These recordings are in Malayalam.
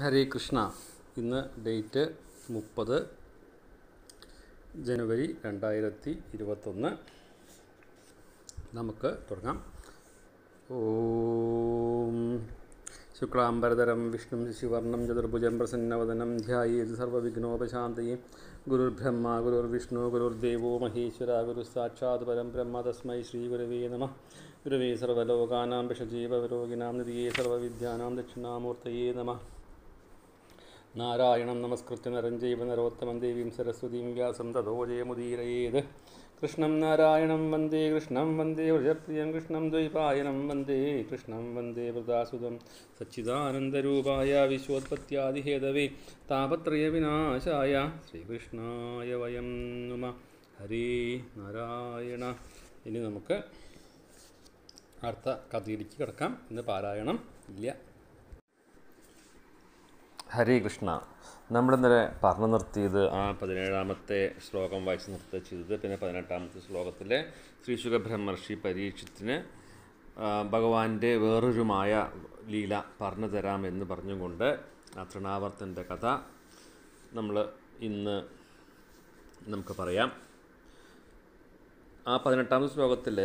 ഹരേ കൃഷ്ണ ഇന്ന് ഡേറ്റ് മുപ്പത് ജനുവരി രണ്ടായിരത്തി ഇരുപത്തൊന്ന് നമുക്ക് തുടങ്ങാം ഓം ശുക്ലാംബരതരം വിഷ്ണു ശിവർണം ചതുർഭുജം പ്രസന്നവദനം ധ്യായേത് സർവവിഘ്നോപശാന്തയെ ഗുരുർബ്രഹ്മ ഗുരുർവിഷ്ണു ഗുരുർദേവോ മഹേശ്വര ഗുരുസാക്ഷാത് പരം ബ്രഹ്മ തസ്മൈ ശ്രീ ഗുരവേ നമ ഗുരുവേ സർവലോകാനാം വിഷജീവരോഗിനാം നിധിയേ സർവവിദ്യാനാം ദക്ഷിണാമൂർത്തയേ നമ നാരായണം നമസ്കൃത്യ നരഞ്ജൈവ നരോത്തമം ദേവീം സരസ്വതീം വ്യാസം തഥോജയമുദീരയേത് കൃഷ്ണം നാരായണം വന്ദേ കൃഷ്ണം വന്ദേ വൃജപ്രിയം കൃഷ്ണം ദ്വൈപായനം വന്ദേ കൃഷ്ണം വന്ദേ വൃതാസുതം സച്ചിദാനന്ദരൂപായ വിശ്വോത്പത്യാദിഹേതവേ വിനാശായ ശ്രീകൃഷ്ണായ വയം നുമ ഹരേ നാരായണ ഇനി നമുക്ക് അർത്ഥ കഥയിലേക്ക് കിടക്കാം ഇന്ന് പാരായണം ഇല്ല ഹരേ കൃഷ്ണ നമ്മളിന്നലെ പറഞ്ഞു നിർത്തിയത് ആ പതിനേഴാമത്തെ ശ്ലോകം വായിച്ച് നിർത്തുക ചെയ്തത് പിന്നെ പതിനെട്ടാമത്തെ ശ്ലോകത്തിലെ ശ്രീ ബ്രഹ്മർഷി പരീക്ഷത്തിന് ഭഗവാന്റെ വേറൊരുമായ ലീല പറഞ്ഞു തരാമെന്ന് എന്ന് പറഞ്ഞുകൊണ്ട് ആ തൃണാവർത്തൻ്റെ കഥ നമ്മൾ ഇന്ന് നമുക്ക് പറയാം ആ പതിനെട്ടാമത്തെ ശ്ലോകത്തിൽ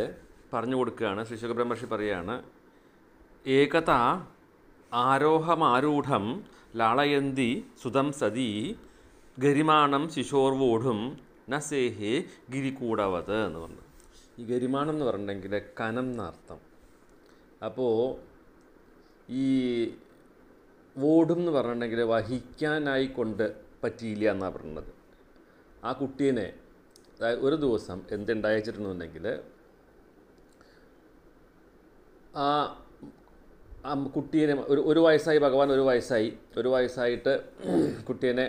പറഞ്ഞു കൊടുക്കുകയാണ് ശ്രീ ബ്രഹ്മർഷി പറയുകയാണ് ഏകത ആരോഹമാരൂഢം ലാളയന്തി സുതം സതി ഗരിമാണം ശിശോർവോടും നസേഹേ ഗിരികൂടവത് എന്ന് പറഞ്ഞു ഈ ഗരിമാണം എന്ന് പറഞ്ഞിട്ടുണ്ടെങ്കിൽ കനം എന്നർത്ഥം അപ്പോൾ ഈ ഓടും എന്ന് പറഞ്ഞിട്ടുണ്ടെങ്കിൽ വഹിക്കാനായി കൊണ്ട് പറ്റിയില്ല എന്നാണ് പറഞ്ഞത് ആ കുട്ടീനെ അതായത് ഒരു ദിവസം എന്തുണ്ടായിച്ചിരുന്നുണ്ടെങ്കിൽ ആ കുട്ടീനെ ഒരു ഒരു വയസ്സായി ഭഗവാൻ ഒരു വയസ്സായി ഒരു വയസ്സായിട്ട് കുട്ടീനെ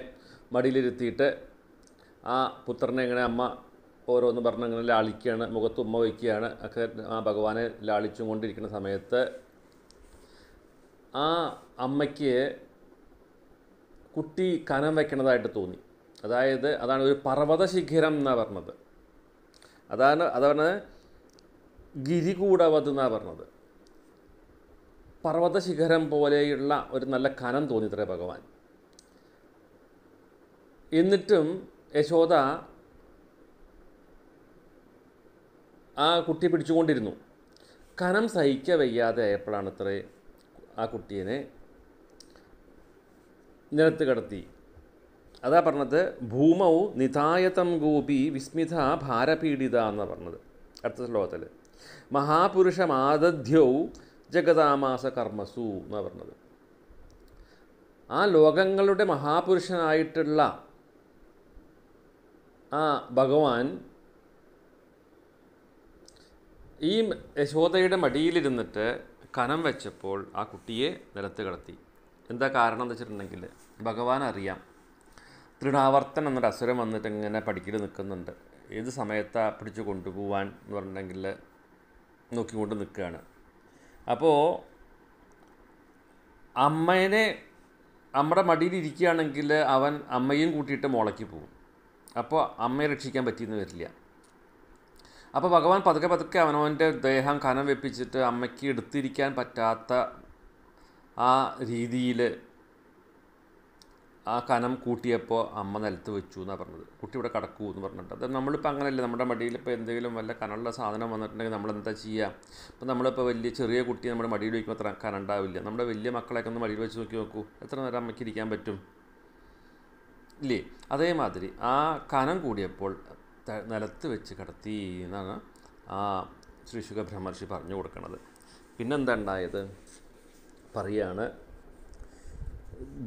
മടിയിലിരുത്തിയിട്ട് ആ പുത്രനെ ഇങ്ങനെ അമ്മ ഓരോന്ന് പറഞ്ഞ് ഇങ്ങനെ ലാളിക്കുകയാണ് മുഖത്ത് ഉമ്മ വയ്ക്കുകയാണ് ഒക്കെ ആ ഭഗവാനെ ലാളിച്ചും കൊണ്ടിരിക്കുന്ന സമയത്ത് ആ അമ്മയ്ക്ക് കുട്ടി കനം വയ്ക്കണതായിട്ട് തോന്നി അതായത് അതാണ് ഒരു പർവ്വത ശിഖിരം എന്നാണ് പറഞ്ഞത് അതാണ് അതാണ് ഗിരികൂടവത് എന്നാണ് പറഞ്ഞത് ശിഖരം പോലെയുള്ള ഒരു നല്ല കനം തോന്നിത്ര ഭഗവാൻ എന്നിട്ടും യശോദ ആ കുട്ടി പിടിച്ചുകൊണ്ടിരുന്നു കനം സഹിക്ക വയ്യാതെ ആയപ്പോഴാണ് അത്രേ ആ കുട്ടീനെ നിലത്ത് കടത്തി അതാ പറഞ്ഞത് ഭൂമൗ നിതായതം ഗോപി വിസ്മിത ഭാരപീഡിത എന്നാണ് പറഞ്ഞത് അടുത്ത ശ്ലോകത്തിൽ മഹാപുരുഷമാദധ്യൗ ജഗതാമാസ കർമ്മസു എന്ന് പറഞ്ഞത് ആ ലോകങ്ങളുടെ മഹാപുരുഷനായിട്ടുള്ള ആ ഭഗവാൻ ഈ യശോദയുടെ മടിയിലിരുന്നിട്ട് കനം വെച്ചപ്പോൾ ആ കുട്ടിയെ നിലത്ത് കിടത്തി എന്താ കാരണം എന്ന് വെച്ചിട്ടുണ്ടെങ്കിൽ ഭഗവാൻ അറിയാം തൃണാവർത്തൻ എന്നൊരു അസുരം വന്നിട്ട് ഇങ്ങനെ പഠിക്കൽ നിൽക്കുന്നുണ്ട് ഏത് സമയത്താണ് പിടിച്ച് കൊണ്ടുപോകാൻ എന്ന് പറഞ്ഞിട്ടുണ്ടെങ്കിൽ നോക്കിക്കൊണ്ട് നിൽക്കുകയാണ് അപ്പോൾ അമ്മേനെ നമ്മുടെ മടിയിൽ ഇരിക്കുകയാണെങ്കിൽ അവൻ അമ്മയും കൂട്ടിയിട്ട് മുളയ്ക്ക് പോകും അപ്പോൾ അമ്മയെ രക്ഷിക്കാൻ പറ്റിയെന്ന് വരില്ല അപ്പോൾ ഭഗവാൻ പതുക്കെ പതുക്കെ അവനവൻ്റെ ദേഹം കനം വെപ്പിച്ചിട്ട് അമ്മയ്ക്ക് എടുത്തിരിക്കാൻ പറ്റാത്ത ആ രീതിയിൽ ആ കനം കൂട്ടിയപ്പോൾ അമ്മ നിലത്ത് വെച്ചു എന്നാണ് പറഞ്ഞത് കുട്ടി ഇവിടെ കടക്കൂ എന്ന് പറഞ്ഞിട്ട് അത് നമ്മളിപ്പോൾ അങ്ങനെയല്ല നമ്മുടെ മടിയിൽ ഇപ്പോൾ എന്തെങ്കിലും വല്ല കനുള്ള സാധനം വന്നിട്ടുണ്ടെങ്കിൽ നമ്മൾ എന്താ ചെയ്യുക അപ്പം നമ്മളിപ്പോൾ വലിയ ചെറിയ കുട്ടി നമ്മുടെ മടിയിൽ വയ്ക്കുമ്പോൾ അത്ര കനം ഉണ്ടാവില്ല നമ്മുടെ വലിയ മക്കളെയൊക്കെ ഒന്ന് മടിയിൽ വെച്ച് നോക്കി നോക്കൂ എത്ര നേരം അമ്മയ്ക്ക് ഇരിക്കാൻ പറ്റും ഇല്ലേ അതേമാതിരി ആ കനം കൂടിയപ്പോൾ നിലത്ത് വെച്ച് കടത്തി എന്നാണ് ആ ശ്രീ ശുഖ ബ്രഹ്മർഷി പറഞ്ഞു കൊടുക്കുന്നത് പിന്നെന്താ ഉണ്ടായത് പറയാണ്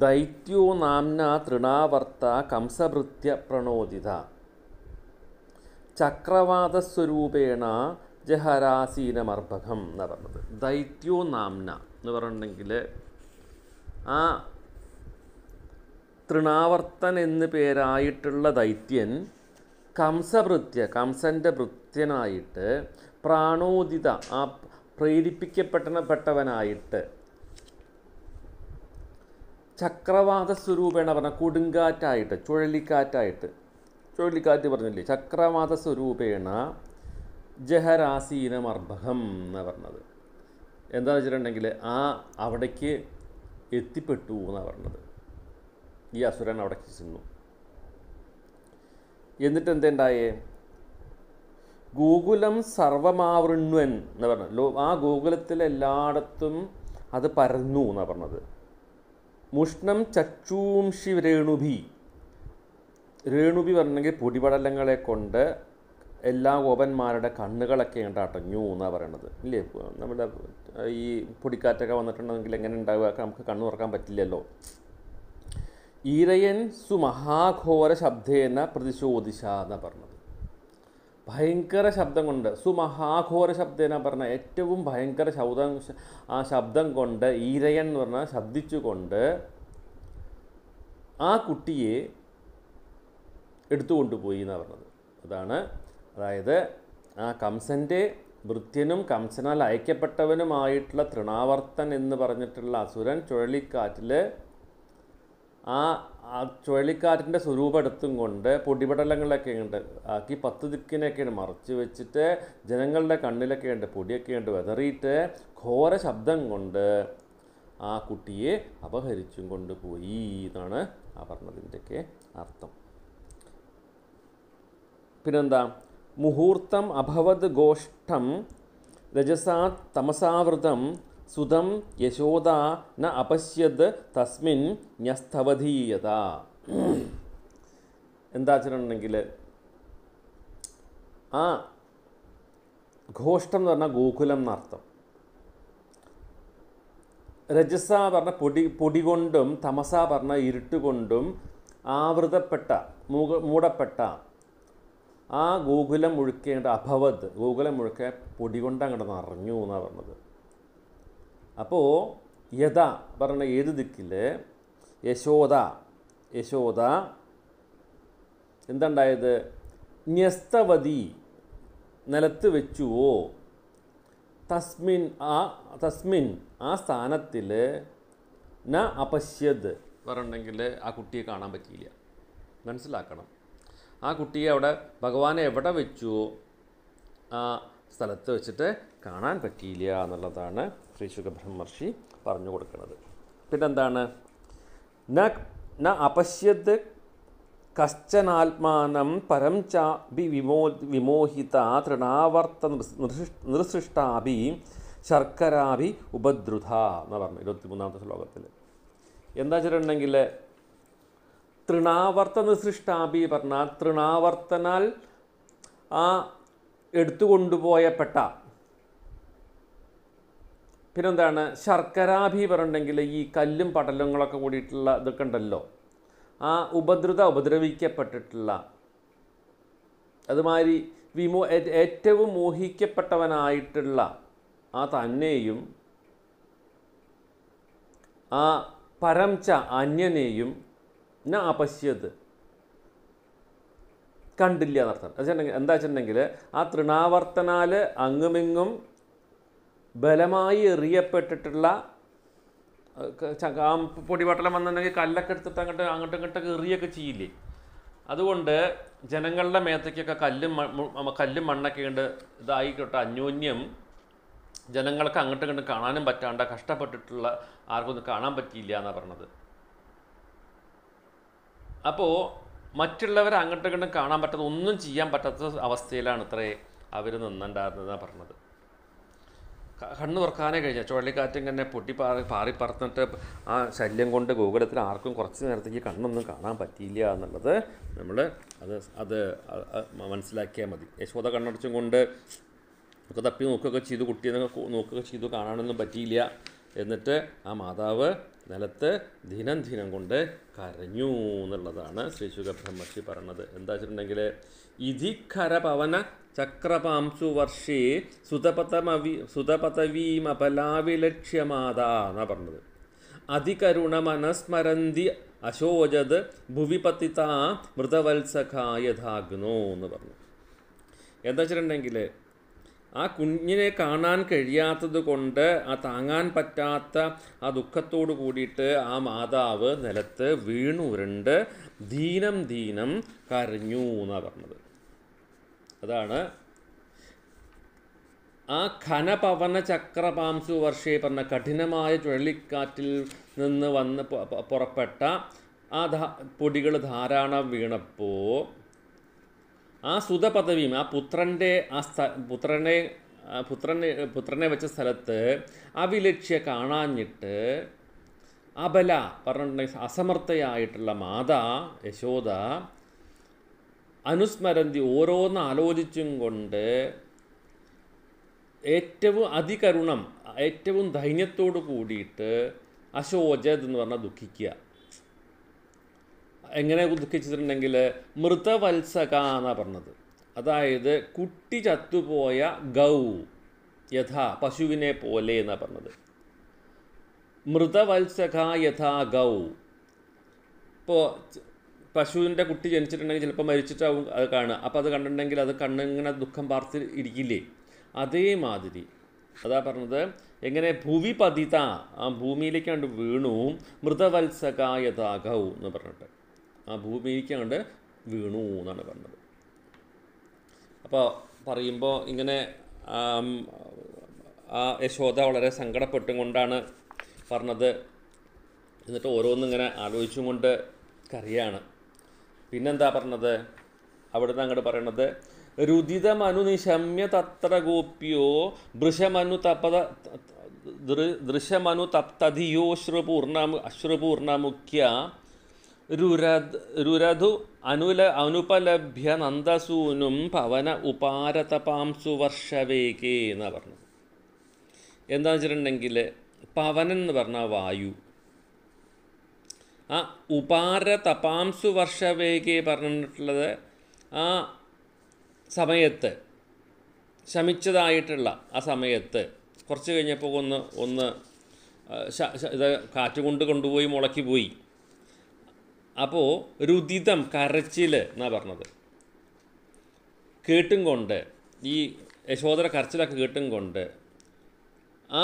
ദൈത്യോ നാംന തൃണാവർത്ത കംസഭൃത്യ പ്രണോദിത ചക്രവാതസ്വരൂപേണ ജഹരാസീനമർഭകം എന്ന് പറഞ്ഞത് ദൈത്യോ നാംന എന്ന് പറഞ്ഞിട്ടുണ്ടെങ്കിൽ ആ തൃണാവർത്തൻ എന്ന് പേരായിട്ടുള്ള ദൈത്യൻ കംസഭൃത്യ കംസൻ്റെ ഭൃത്യനായിട്ട് പ്രാണോദിത ആ പ്രേരിപ്പിക്കപ്പെട്ടവനായിട്ട് ചക്രവാത സ്വരൂപേണ പറഞ്ഞ കൊടുങ്കാറ്റായിട്ട് ചുഴലിക്കാറ്റായിട്ട് ചുഴലിക്കാറ്റ് പറഞ്ഞില്ലേ ചക്രവാത സ്വരൂപേണ ജഹരാസീനമർഭകം എന്ന് പറഞ്ഞത് എന്താണെന്ന് വെച്ചിട്ടുണ്ടെങ്കിൽ ആ അവിടേക്ക് എത്തിപ്പെട്ടു എന്നാണ് പറഞ്ഞത് ഈ അസുരൻ അവിടേക്ക് ചെന്നു എന്നിട്ട് എന്തുണ്ടായേ ഗോകുലം സർവമാവൃണ്വൻ എന്ന് പറഞ്ഞു ആ ഗോകുലത്തിലെല്ലായിടത്തും അത് പരന്നു എന്നാണ് പറഞ്ഞത് മുഷ്ണം ചച്ചൂംഷി രേണുഭി രേണുഭി പറഞ്ഞെങ്കിൽ പൊടിപടലങ്ങളെ കൊണ്ട് എല്ലാ ഗോപന്മാരുടെ കണ്ണുകളൊക്കെ ഉണ്ട് അടഞ്ഞു എന്നാണ് പറയണത് ഇല്ലേ നമ്മുടെ ഈ പൊടിക്കാറ്റൊക്കെ വന്നിട്ടുണ്ടെങ്കിൽ എങ്ങനെ ഉണ്ടാവുക നമുക്ക് കണ്ണു തുറക്കാൻ പറ്റില്ലല്ലോ ഈരയൻ സുമഹാഘോര ശബ്ദേന പ്രതിശോധിച്ച എന്നാണ് പറഞ്ഞത് ഭയങ്കര ശബ്ദം കൊണ്ട് സുമഹാഘോര ശബ്ദേന പറഞ്ഞ ഏറ്റവും ഭയങ്കര ശബ്ദം ആ ശബ്ദം കൊണ്ട് ഈരയൻ എന്ന് പറഞ്ഞാൽ ശബ്ദിച്ചുകൊണ്ട് ആ കുട്ടിയെ എടുത്തു കൊണ്ടുപോയി എന്നാണ് പറഞ്ഞത് അതാണ് അതായത് ആ കംസൻ്റെ വൃത്യനും കംസനാൽ അയക്കപ്പെട്ടവനുമായിട്ടുള്ള തൃണാവർത്തൻ എന്ന് പറഞ്ഞിട്ടുള്ള അസുരൻ ചുഴലിക്കാറ്റിൽ ആ ആ ചുഴലിക്കാറ്റിൻ്റെ സ്വരൂപം എടുത്തും കൊണ്ട് പൊടിപടലങ്ങളൊക്കെ ഉണ്ട് ആക്കി പത്ത് ദിക്കിനെയൊക്കെയാണ് മറച്ചു വെച്ചിട്ട് ജനങ്ങളുടെ കണ്ണിലൊക്കെ ഉണ്ട് പൊടിയൊക്കെ ഉണ്ട് വെതറിയിട്ട് ഘോര ശബ്ദം കൊണ്ട് ആ കുട്ടിയെ അപഹരിച്ചും കൊണ്ടുപോയി എന്നാണ് ആ പറഞ്ഞതിൻ്റെയൊക്കെ അർത്ഥം പിന്നെന്താ മുഹൂർത്തം അഭവത് ഗോഷ്ഠം രജസാ തമസാവൃതം സുതം യശോദ ന അപശ്യത് തസ്മിൻ ന്യസ്തവധീയത എന്താ വെച്ചിട്ടുണ്ടെങ്കിൽ ആ ഘോഷ്ടം എന്ന് പറഞ്ഞാൽ ഗോകുലം എന്നർത്ഥം രജസ പറഞ്ഞ പൊടി പൊടി കൊണ്ടും തമസ പറഞ്ഞ ഇരുട്ടുകൊണ്ടും ആവൃതപ്പെട്ട മൂക മൂടപ്പെട്ട ആ ഗോകുലം മുഴുക്കേണ്ട അഭവത് ഗോകുലം മുഴുക്കെ പൊടി കൊണ്ട് അങ്ങോട്ട് നിറഞ്ഞു എന്നാണ് പറഞ്ഞത് അപ്പോൾ യഥ പറഞ്ഞ ഏത് ദിക്കിൽ യശോദ യശോദ എന്തുണ്ടായത് ന്യസ്തവതി നിലത്ത് വെച്ചുവോ തസ്മിൻ ആ തസ്മിൻ ആ സ്ഥാനത്തിൽ ന അപശ്യത് പറഞ്ഞെങ്കിൽ ആ കുട്ടിയെ കാണാൻ പറ്റിയില്ല മനസ്സിലാക്കണം ആ കുട്ടിയെ അവിടെ ഭഗവാനെ എവിടെ വെച്ചു ആ സ്ഥലത്ത് വെച്ചിട്ട് കാണാൻ പറ്റിയില്ല എന്നുള്ളതാണ് ശ്രീ സുഖബ്രഹ്മർഷി പറഞ്ഞു കൊടുക്കുന്നത് പിന്നെന്താണ് ന ന അപശ്യത് കശ്ചനാത്മാനം പരം ചാഭി വിമോ വിമോഹിത തൃണാവർത്ത നൃസൃഷ്ടാഭി ശർക്കരാഭി ഉപദ്രുത എന്ന് പറഞ്ഞു ഇരുപത്തി മൂന്നാമത്തെ ശ്ലോകത്തിൽ എന്താ വെച്ചിട്ടുണ്ടെങ്കിൽ തൃണാവർത്ത നിസൃഷ്ടാഭി പറഞ്ഞാൽ തൃണാവർത്തനാൽ ആ എടുത്തു പിന്നെന്താണ് ശർക്കരാഭീപറുണ്ടെങ്കിൽ ഈ കല്ലും പടലങ്ങളൊക്കെ കൂടിയിട്ടുള്ള ഇതൊക്കെ ഉണ്ടല്ലോ ആ ഉപദ്രുത ഉപദ്രവിക്കപ്പെട്ടിട്ടുള്ള അതുമാതിരി വിമോ ഏറ്റവും മോഹിക്കപ്പെട്ടവനായിട്ടുള്ള ആ തന്നെയും ആ പരംച അന്യനെയും ന അപശ്യത് കണ്ടില്ല എന്നർത്ഥം എന്താ വെച്ചിട്ടുണ്ടെങ്കിൽ ആ തൃണാവർത്തനാൽ അങ്ങുമിങ്ങും ബലമായി എറിയപ്പെട്ടിട്ടുള്ള പൊടിപട്ടലം വന്നുണ്ടെങ്കിൽ കല്ലൊക്കെ എടുത്തിട്ട് അങ്ങോട്ട് അങ്ങോട്ടും ഇങ്ങോട്ടൊക്കെ എറിയൊക്കെ ചെയ്യില്ലേ അതുകൊണ്ട് ജനങ്ങളുടെ മേത്തേക്കൊക്കെ കല്ലും കല്ലും മണ്ണൊക്കെ ഉണ്ട് ഇതായിക്കോട്ടെ അന്യോന്യം ജനങ്ങൾക്ക് അങ്ങോട്ടും ഇങ്ങോട്ടും കാണാനും പറ്റാണ്ട് കഷ്ടപ്പെട്ടിട്ടുള്ള ആർക്കൊന്നും കാണാൻ പറ്റിയില്ല എന്നാണ് പറഞ്ഞത് അപ്പോൾ മറ്റുള്ളവർ അങ്ങോട്ടും ഇങ്ങോട്ടും കാണാൻ പറ്റാത്ത ഒന്നും ചെയ്യാൻ പറ്റാത്ത അവസ്ഥയിലാണ് ഇത്രേ അവർ നിന്നുണ്ടായിരുന്നതെന്നാണ് പറഞ്ഞത് കണ്ണ് തുറക്കാനേ കഴിഞ്ഞ ചുഴലിക്കാറ്റും തന്നെ പൊട്ടി പാറി പാറിപ്പറത്തിട്ട് ആ ശല്യം കൊണ്ട് ഗോകുലത്തിൽ ആർക്കും കുറച്ച് നേരത്തേക്ക് കണ്ണൊന്നും കാണാൻ പറ്റിയില്ല എന്നുള്ളത് നമ്മൾ അത് അത് മനസ്സിലാക്കിയാൽ മതി യശോദ കണ്ണടച്ചും കൊണ്ട് ഒക്കെ തപ്പി നോക്കുകയൊക്കെ ചെയ്തു കുട്ടിയെ നോക്കുകയൊക്കെ ചെയ്തു കാണാനൊന്നും പറ്റിയില്ല എന്നിട്ട് ആ മാതാവ് നിലത്ത് ദിനം ദിനം കൊണ്ട് കരഞ്ഞു എന്നുള്ളതാണ് ശ്രീ ശുഖ ബ്രഹ്മർഷി പറഞ്ഞത് എന്താ വെച്ചിട്ടുണ്ടെങ്കിൽ ഇതിഖരപവന ചക്രപാംശുവർഷേ സുതപതമവി സുതപതവീമപലാവിലക്ഷ്യമാത എന്നാണ് പറഞ്ഞത് അതികരുണമനസ്മരന്തി മനസ്മരന്തി അശോജത് ഭുവിപത്തിത മൃതവത്സഖായഥാഗ്നോ എന്ന് പറഞ്ഞു എന്താ വെച്ചിട്ടുണ്ടെങ്കിൽ ആ കുഞ്ഞിനെ കാണാൻ കഴിയാത്തത് കൊണ്ട് ആ താങ്ങാൻ പറ്റാത്ത ആ ദുഃഖത്തോട് കൂടിയിട്ട് ആ മാതാവ് നിലത്ത് വീണുരുണ്ട് ദീനം ദീനം കരഞ്ഞു എന്നാണ് പറഞ്ഞത് അതാണ് ആ ഖനപവന ചക്രപാംസു വർഷേ പറഞ്ഞ കഠിനമായ ചുഴലിക്കാറ്റിൽ നിന്ന് വന്ന് പുറപ്പെട്ട ആ പൊടികൾ ധാരാളം വീണപ്പോൾ ആ സുതപദവിയും ആ പുത്രൻ്റെ ആ സ്ഥ പുത്രനെ പുത്രനെ പുത്രനെ വെച്ച സ്ഥലത്ത് അവിലക്ഷ്യ കാണാഞ്ഞിട്ട് അബല പറഞ്ഞിട്ടുണ്ടെങ്കിൽ അസമർത്ഥയായിട്ടുള്ള മാതാ യശോദ അനുസ്മരന്തി ഓരോന്ന് ആലോചിച്ചും കൊണ്ട് ഏറ്റവും അതികരുണം ഏറ്റവും ധൈന്യത്തോട് കൂടിയിട്ട് അശോചത് എന്ന് പറഞ്ഞാൽ ദുഃഖിക്കുക എങ്ങനെ ദുഃഖിച്ചിട്ടുണ്ടെങ്കിൽ മൃതവത്സക എന്നാണ് പറഞ്ഞത് അതായത് കുട്ടി ചത്തുപോയ ഗൗ യഥാ പശുവിനെ പോലെ എന്നാണ് പറഞ്ഞത് മൃതവത്സക യഥാ ഗൗ ഇപ്പോൾ പശുവിൻ്റെ കുട്ടി ജനിച്ചിട്ടുണ്ടെങ്കിൽ ചിലപ്പോൾ മരിച്ചിട്ടാവും അത് കാണുക അപ്പോൾ അത് കണ്ടിട്ടുണ്ടെങ്കിൽ അത് കണ്ണിങ്ങനെ ദുഃഖം പാർത്തി ഇരിക്കില്ലേ അതേമാതിരി അതാ പറഞ്ഞത് എങ്ങനെ ഭൂവി പതിത ആ ഭൂമിയിലേക്ക് കണ്ട് വീണു മൃതവത്സകായതാകവും എന്ന് പറഞ്ഞിട്ട് ആ ഭൂമിയിലേക്ക് കണ്ട് വീണു എന്നാണ് പറഞ്ഞത് അപ്പോൾ പറയുമ്പോൾ ഇങ്ങനെ ആ യശോദ വളരെ സങ്കടപ്പെട്ടും കൊണ്ടാണ് പറഞ്ഞത് എന്നിട്ട് ഓരോന്നിങ്ങനെ ആലോചിച്ചും കൊണ്ട് കറിയാണ് പിന്നെന്താ പറഞ്ഞത് അവിടുന്ന് അങ്ങോട്ട് പറയണത് നിശമ്യ തത്ര ഗോപ്യോ ദൃശമനു തപത ദൃശമനു തപ്തധിയോ ശ്രുപൂർണമു അശ്രുപൂർണമുഖ്യ രുരദ് രുരധു അനുല അനുപലഭ്യ നന്ദസൂനും പവന ഉപാരതപാംസു വർഷവേകേ എന്നാണ് പറഞ്ഞത് എന്താണെന്ന് വെച്ചിട്ടുണ്ടെങ്കിൽ പവനെന്ന് എന്ന് വായു ആ ഉപാര തപാംസു വർഷവേഗി പറഞ്ഞിട്ടുള്ളത് ആ സമയത്ത് ശമിച്ചതായിട്ടുള്ള ആ സമയത്ത് കുറച്ച് കഴിഞ്ഞപ്പോൾ ഒന്ന് ഒന്ന് ഇത് കാറ്റ് കൊണ്ട് കൊണ്ടുപോയി മുളക്കി പോയി അപ്പോൾ രുദിതം കരച്ചിൽ എന്നാണ് പറഞ്ഞത് കേട്ടും കൊണ്ട് ഈ യശോദര കരച്ചിലൊക്കെ കേട്ടും കൊണ്ട്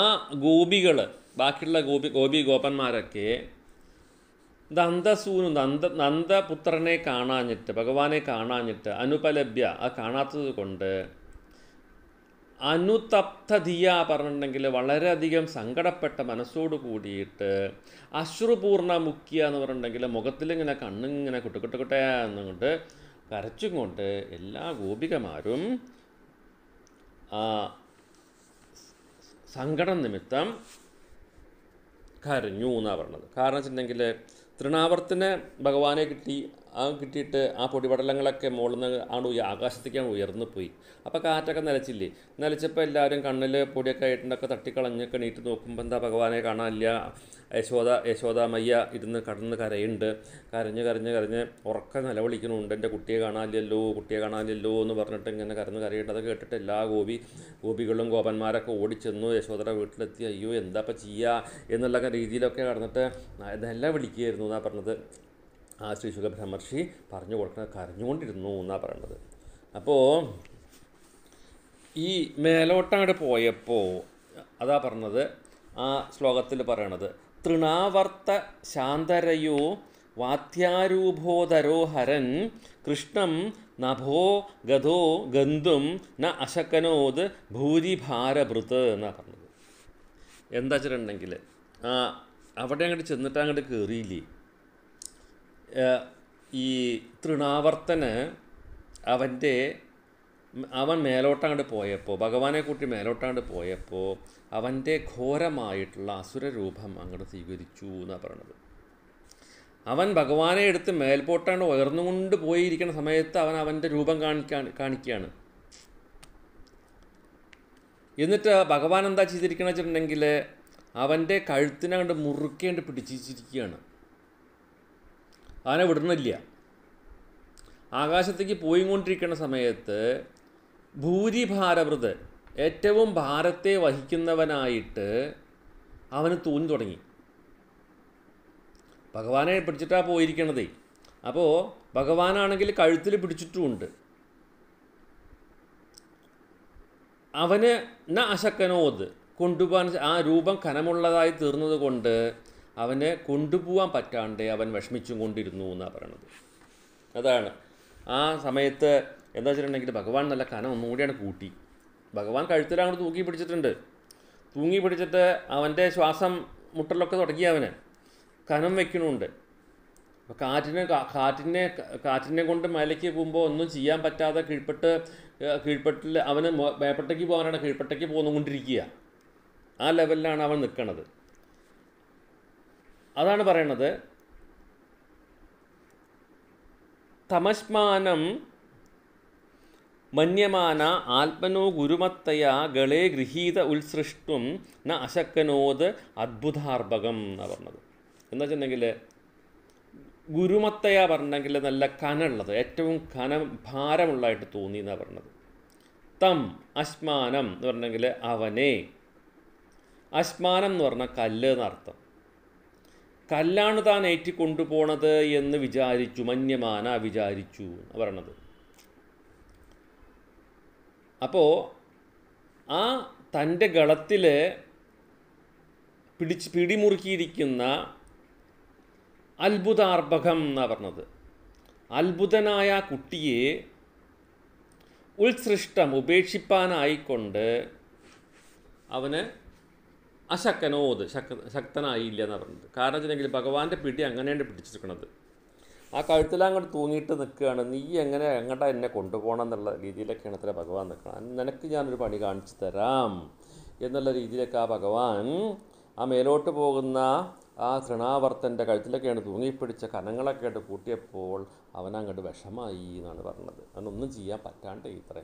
ആ ഗോപികൾ ബാക്കിയുള്ള ഗോപി ഗോപി ഗോപന്മാരൊക്കെ ദന്തസൂനു നന്ദ നന്ദപുത്രനെ കാണാഞ്ഞിട്ട് ഭഗവാനെ കാണാഞ്ഞിട്ട് അനുപലഭ്യ അത് കാണാത്തത് കൊണ്ട് അനുതപ്തധിയ പറഞ്ഞിട്ടുണ്ടെങ്കിൽ വളരെയധികം സങ്കടപ്പെട്ട മനസ്സോട് കൂടിയിട്ട് അശ്രുപൂർണ മുക്കിയ എന്ന് പറഞ്ഞിട്ടുണ്ടെങ്കിൽ മുഖത്തിലിങ്ങനെ കണ്ണിങ്ങനെ കുട്ടേ എന്നുകൊണ്ട് കരച്ചും കൊണ്ട് എല്ലാ ഗോപികമാരും സങ്കടം നിമിത്തം കരഞ്ഞു എന്നാണ് പറഞ്ഞത് കാരണം വെച്ചിട്ടുണ്ടെങ്കിൽ തൃണാവർത്തിന് ഭഗവാനെ കിട്ടി ആ കിട്ടിയിട്ട് ആ പൊടിപടലങ്ങളൊക്കെ മുകളിൽ നിന്ന് ആണ് ആകാശത്തേക്ക് ഉയർന്നു പോയി അപ്പോൾ കാറ്റൊക്കെ നിലച്ചില്ലേ നിലച്ചപ്പോൾ എല്ലാവരും കണ്ണിൽ പൊടിയൊക്കെ ആയിട്ടുണ്ടൊക്കെ തട്ടിക്കളഞ്ഞ് നീട്ട് നോക്കുമ്പോൾ എന്താ ഭഗവാനെ കാണാനില്ല യശോദ യശോദാമയ്യ ഇരുന്ന് കടന്ന് കരയുണ്ട് കരഞ്ഞ് കരഞ്ഞ് കരഞ്ഞ് ഉറക്കം നിലവിളിക്കുന്നുണ്ട് എൻ്റെ കുട്ടിയെ കാണാനില്ലല്ലോ കുട്ടിയെ കാണാനില്ലല്ലോ എന്ന് പറഞ്ഞിട്ട് ഇങ്ങനെ കരന്ന് കരയുണ്ട് അത് കേട്ടിട്ട് എല്ലാ ഗോപി ഗോപികളും ഗോപന്മാരൊക്കെ ഓടിച്ചെന്നു യശോദയുടെ വീട്ടിലെത്തി അയ്യോ എന്താ ഇപ്പം ചെയ്യുക എന്നുള്ള രീതിയിലൊക്കെ കടന്നിട്ട് നല്ല വിളിക്കുകയായിരുന്നു എന്നാണ് പറഞ്ഞത് ആ ശ്രീ ശുഖബ്രഹ്മർഷി പറഞ്ഞു കൊടുക്കണ കരഞ്ഞുകൊണ്ടിരുന്നു എന്നാണ് പറയുന്നത് അപ്പോൾ ഈ മേലോട്ടാട് പോയപ്പോൾ അതാ പറഞ്ഞത് ആ ശ്ലോകത്തിൽ പറയണത് തൃണാവർത്ത ശാന്തരയോ വാത്യാരൂപോധരോ ഹരൻ കൃഷ്ണം നഭോ ഗതോ ഗന്ധും ന അശക്കനോത് ഭൂരിഭാരഭൃത് എന്നാണ് പറഞ്ഞത് എന്താ വെച്ചിട്ടുണ്ടെങ്കിൽ ആ അവിടെ അങ്ങോട്ട് ചെന്നിട്ട് അങ്ങോട്ട് കയറിയില്ലേ ഈ തൃണാവർത്തന് അവൻ്റെ അവൻ മേലോട്ടാണ്ട് പോയപ്പോൾ ഭഗവാനെ കൂട്ടി മേലോട്ടാണ്ട് പോയപ്പോൾ അവൻ്റെ ഘോരമായിട്ടുള്ള അസുരരൂപം അങ്ങോട്ട് സ്വീകരിച്ചു എന്നാണ് പറയണത് അവൻ ഭഗവാനെ എടുത്ത് മേൽപോട്ടാണ് ഉയർന്നുകൊണ്ട് പോയിരിക്കുന്ന സമയത്ത് അവൻ അവൻ്റെ രൂപം കാണിക്കാൻ കാണിക്കുകയാണ് എന്നിട്ട് ഭഗവാൻ എന്താ ചെയ്തിരിക്കണമെന്ന് വെച്ചിട്ടുണ്ടെങ്കിൽ അവൻ്റെ കഴുത്തിനെ കണ്ട് മുറുക്കേണ്ടി പിടിച്ചിരിക്കുകയാണ് അതിനെ വിടുന്നില്ല ആകാശത്തേക്ക് പോയിക്കൊണ്ടിരിക്കുന്ന സമയത്ത് ഭൂരിഭാരവൃത് ഏറ്റവും ഭാരത്തെ വഹിക്കുന്നവനായിട്ട് അവന് തോന്നി തുടങ്ങി ഭഗവാനെ പിടിച്ചിട്ടാണ് പോയിരിക്കണതേ അപ്പോൾ ഭഗവാനാണെങ്കിൽ കഴുത്തിൽ പിടിച്ചിട്ടുമുണ്ട് അവന് ന അശക്കനോത് കൊണ്ടുപോകാൻ ആ രൂപം കനമുള്ളതായി തീർന്നത് കൊണ്ട് അവനെ കൊണ്ടുപോകാൻ പറ്റാണ്ട് അവൻ വിഷമിച്ചും കൊണ്ടിരുന്നു എന്നാണ് പറയണത് അതാണ് ആ സമയത്ത് എന്താ വെച്ചിട്ടുണ്ടെങ്കിൽ ഭഗവാൻ നല്ല കനം ഒന്നുകൂടിയാണ് കൂട്ടി ഭഗവാൻ കഴുത്തിൽ അങ്ങോട്ട് തൂങ്ങി പിടിച്ചിട്ടുണ്ട് തൂങ്ങി പിടിച്ചിട്ട് അവൻ്റെ ശ്വാസം മുട്ടലൊക്കെ തുടങ്ങി അവന് കനം വെക്കണുണ്ട് കാറ്റിനെ കാറ്റിനെ കാറ്റിനെ കൊണ്ട് മലയ്ക്ക് പോകുമ്പോൾ ഒന്നും ചെയ്യാൻ പറ്റാതെ കീഴ്പ്പെട്ട് കീഴ്പ്പെട്ടിൽ അവന് മേപ്പട്ടേക്ക് പോകാനാണ് കീഴ്പ്പെട്ടേക്ക് പോകുന്നുകൊണ്ടിരിക്കുക ആ ലെവലിലാണ് അവൻ നിൽക്കണത് അതാണ് പറയണത് തമസ്മാനം മന്യമാന ആത്മനോ ഗുരുമത്തയാ ഗളേ ഗൃഹീത ഉത്സൃഷ്ടും ന അശക്കനോത് അത്ഭുതാർഭകം എന്നാണ് പറഞ്ഞത് എന്ന് വെച്ചിട്ടുണ്ടെങ്കിൽ ഗുരുമത്തയാ പറഞ്ഞെങ്കിൽ നല്ല കനുള്ളത് ഏറ്റവും കന ഭാരമുള്ളതായിട്ട് തോന്നി എന്നാണ് പറഞ്ഞത് തം അശ്മാനം എന്ന് പറഞ്ഞെങ്കിൽ അവനെ അശ്മാനം എന്ന് പറഞ്ഞാൽ കല്ല് എന്നർത്ഥം കല്ലാണ് താൻ ഏറ്റിക്കൊണ്ടുപോണത് എന്ന് വിചാരിച്ചു മന്യമാന വിചാരിച്ചു പറയണത് അപ്പോൾ ആ തൻ്റെ ഗളത്തിൽ പിടിച്ച് പിടിമുറുക്കിയിരിക്കുന്ന അത്ഭുതാർഭകം എന്നാണ് പറഞ്ഞത് അത്ഭുതനായ കുട്ടിയെ ഉത്സൃഷ്ടം ഉപേക്ഷിപ്പാനായിക്കൊണ്ട് അവന് അശക്തനോത് ശക്ത ശക്തനായില്ല എന്ന് പറഞ്ഞത് കാരണം വെച്ചിട്ടുണ്ടെങ്കിൽ ഭഗവാന്റെ പിടി അങ്ങനെയാണ് പിടിച്ചിരിക്കുന്നത് ആ അങ്ങോട്ട് തൂങ്ങിയിട്ട് നിൽക്കുകയാണ് നീ എങ്ങനെ എങ്ങോട്ടാ എന്നെ കൊണ്ടുപോകണം എന്നുള്ള രീതിയിലൊക്കെയാണ് അത്ര ഭഗവാൻ നിൽക്കണം നിനക്ക് ഞാനൊരു പണി കാണിച്ചു തരാം എന്നുള്ള രീതിയിലൊക്കെ ആ ഭഗവാൻ ആ മേലോട്ട് പോകുന്ന ആ തൃണാവർത്തൻ്റെ കഴുത്തിലൊക്കെയാണ് തൂങ്ങിപ്പിടിച്ച കനങ്ങളൊക്കെ ആയിട്ട് കൂട്ടിയപ്പോൾ അവനങ്ങോട്ട് വിഷമായി എന്നാണ് പറഞ്ഞത് അവനൊന്നും ചെയ്യാൻ പറ്റാണ്ടേ ഇത്രേ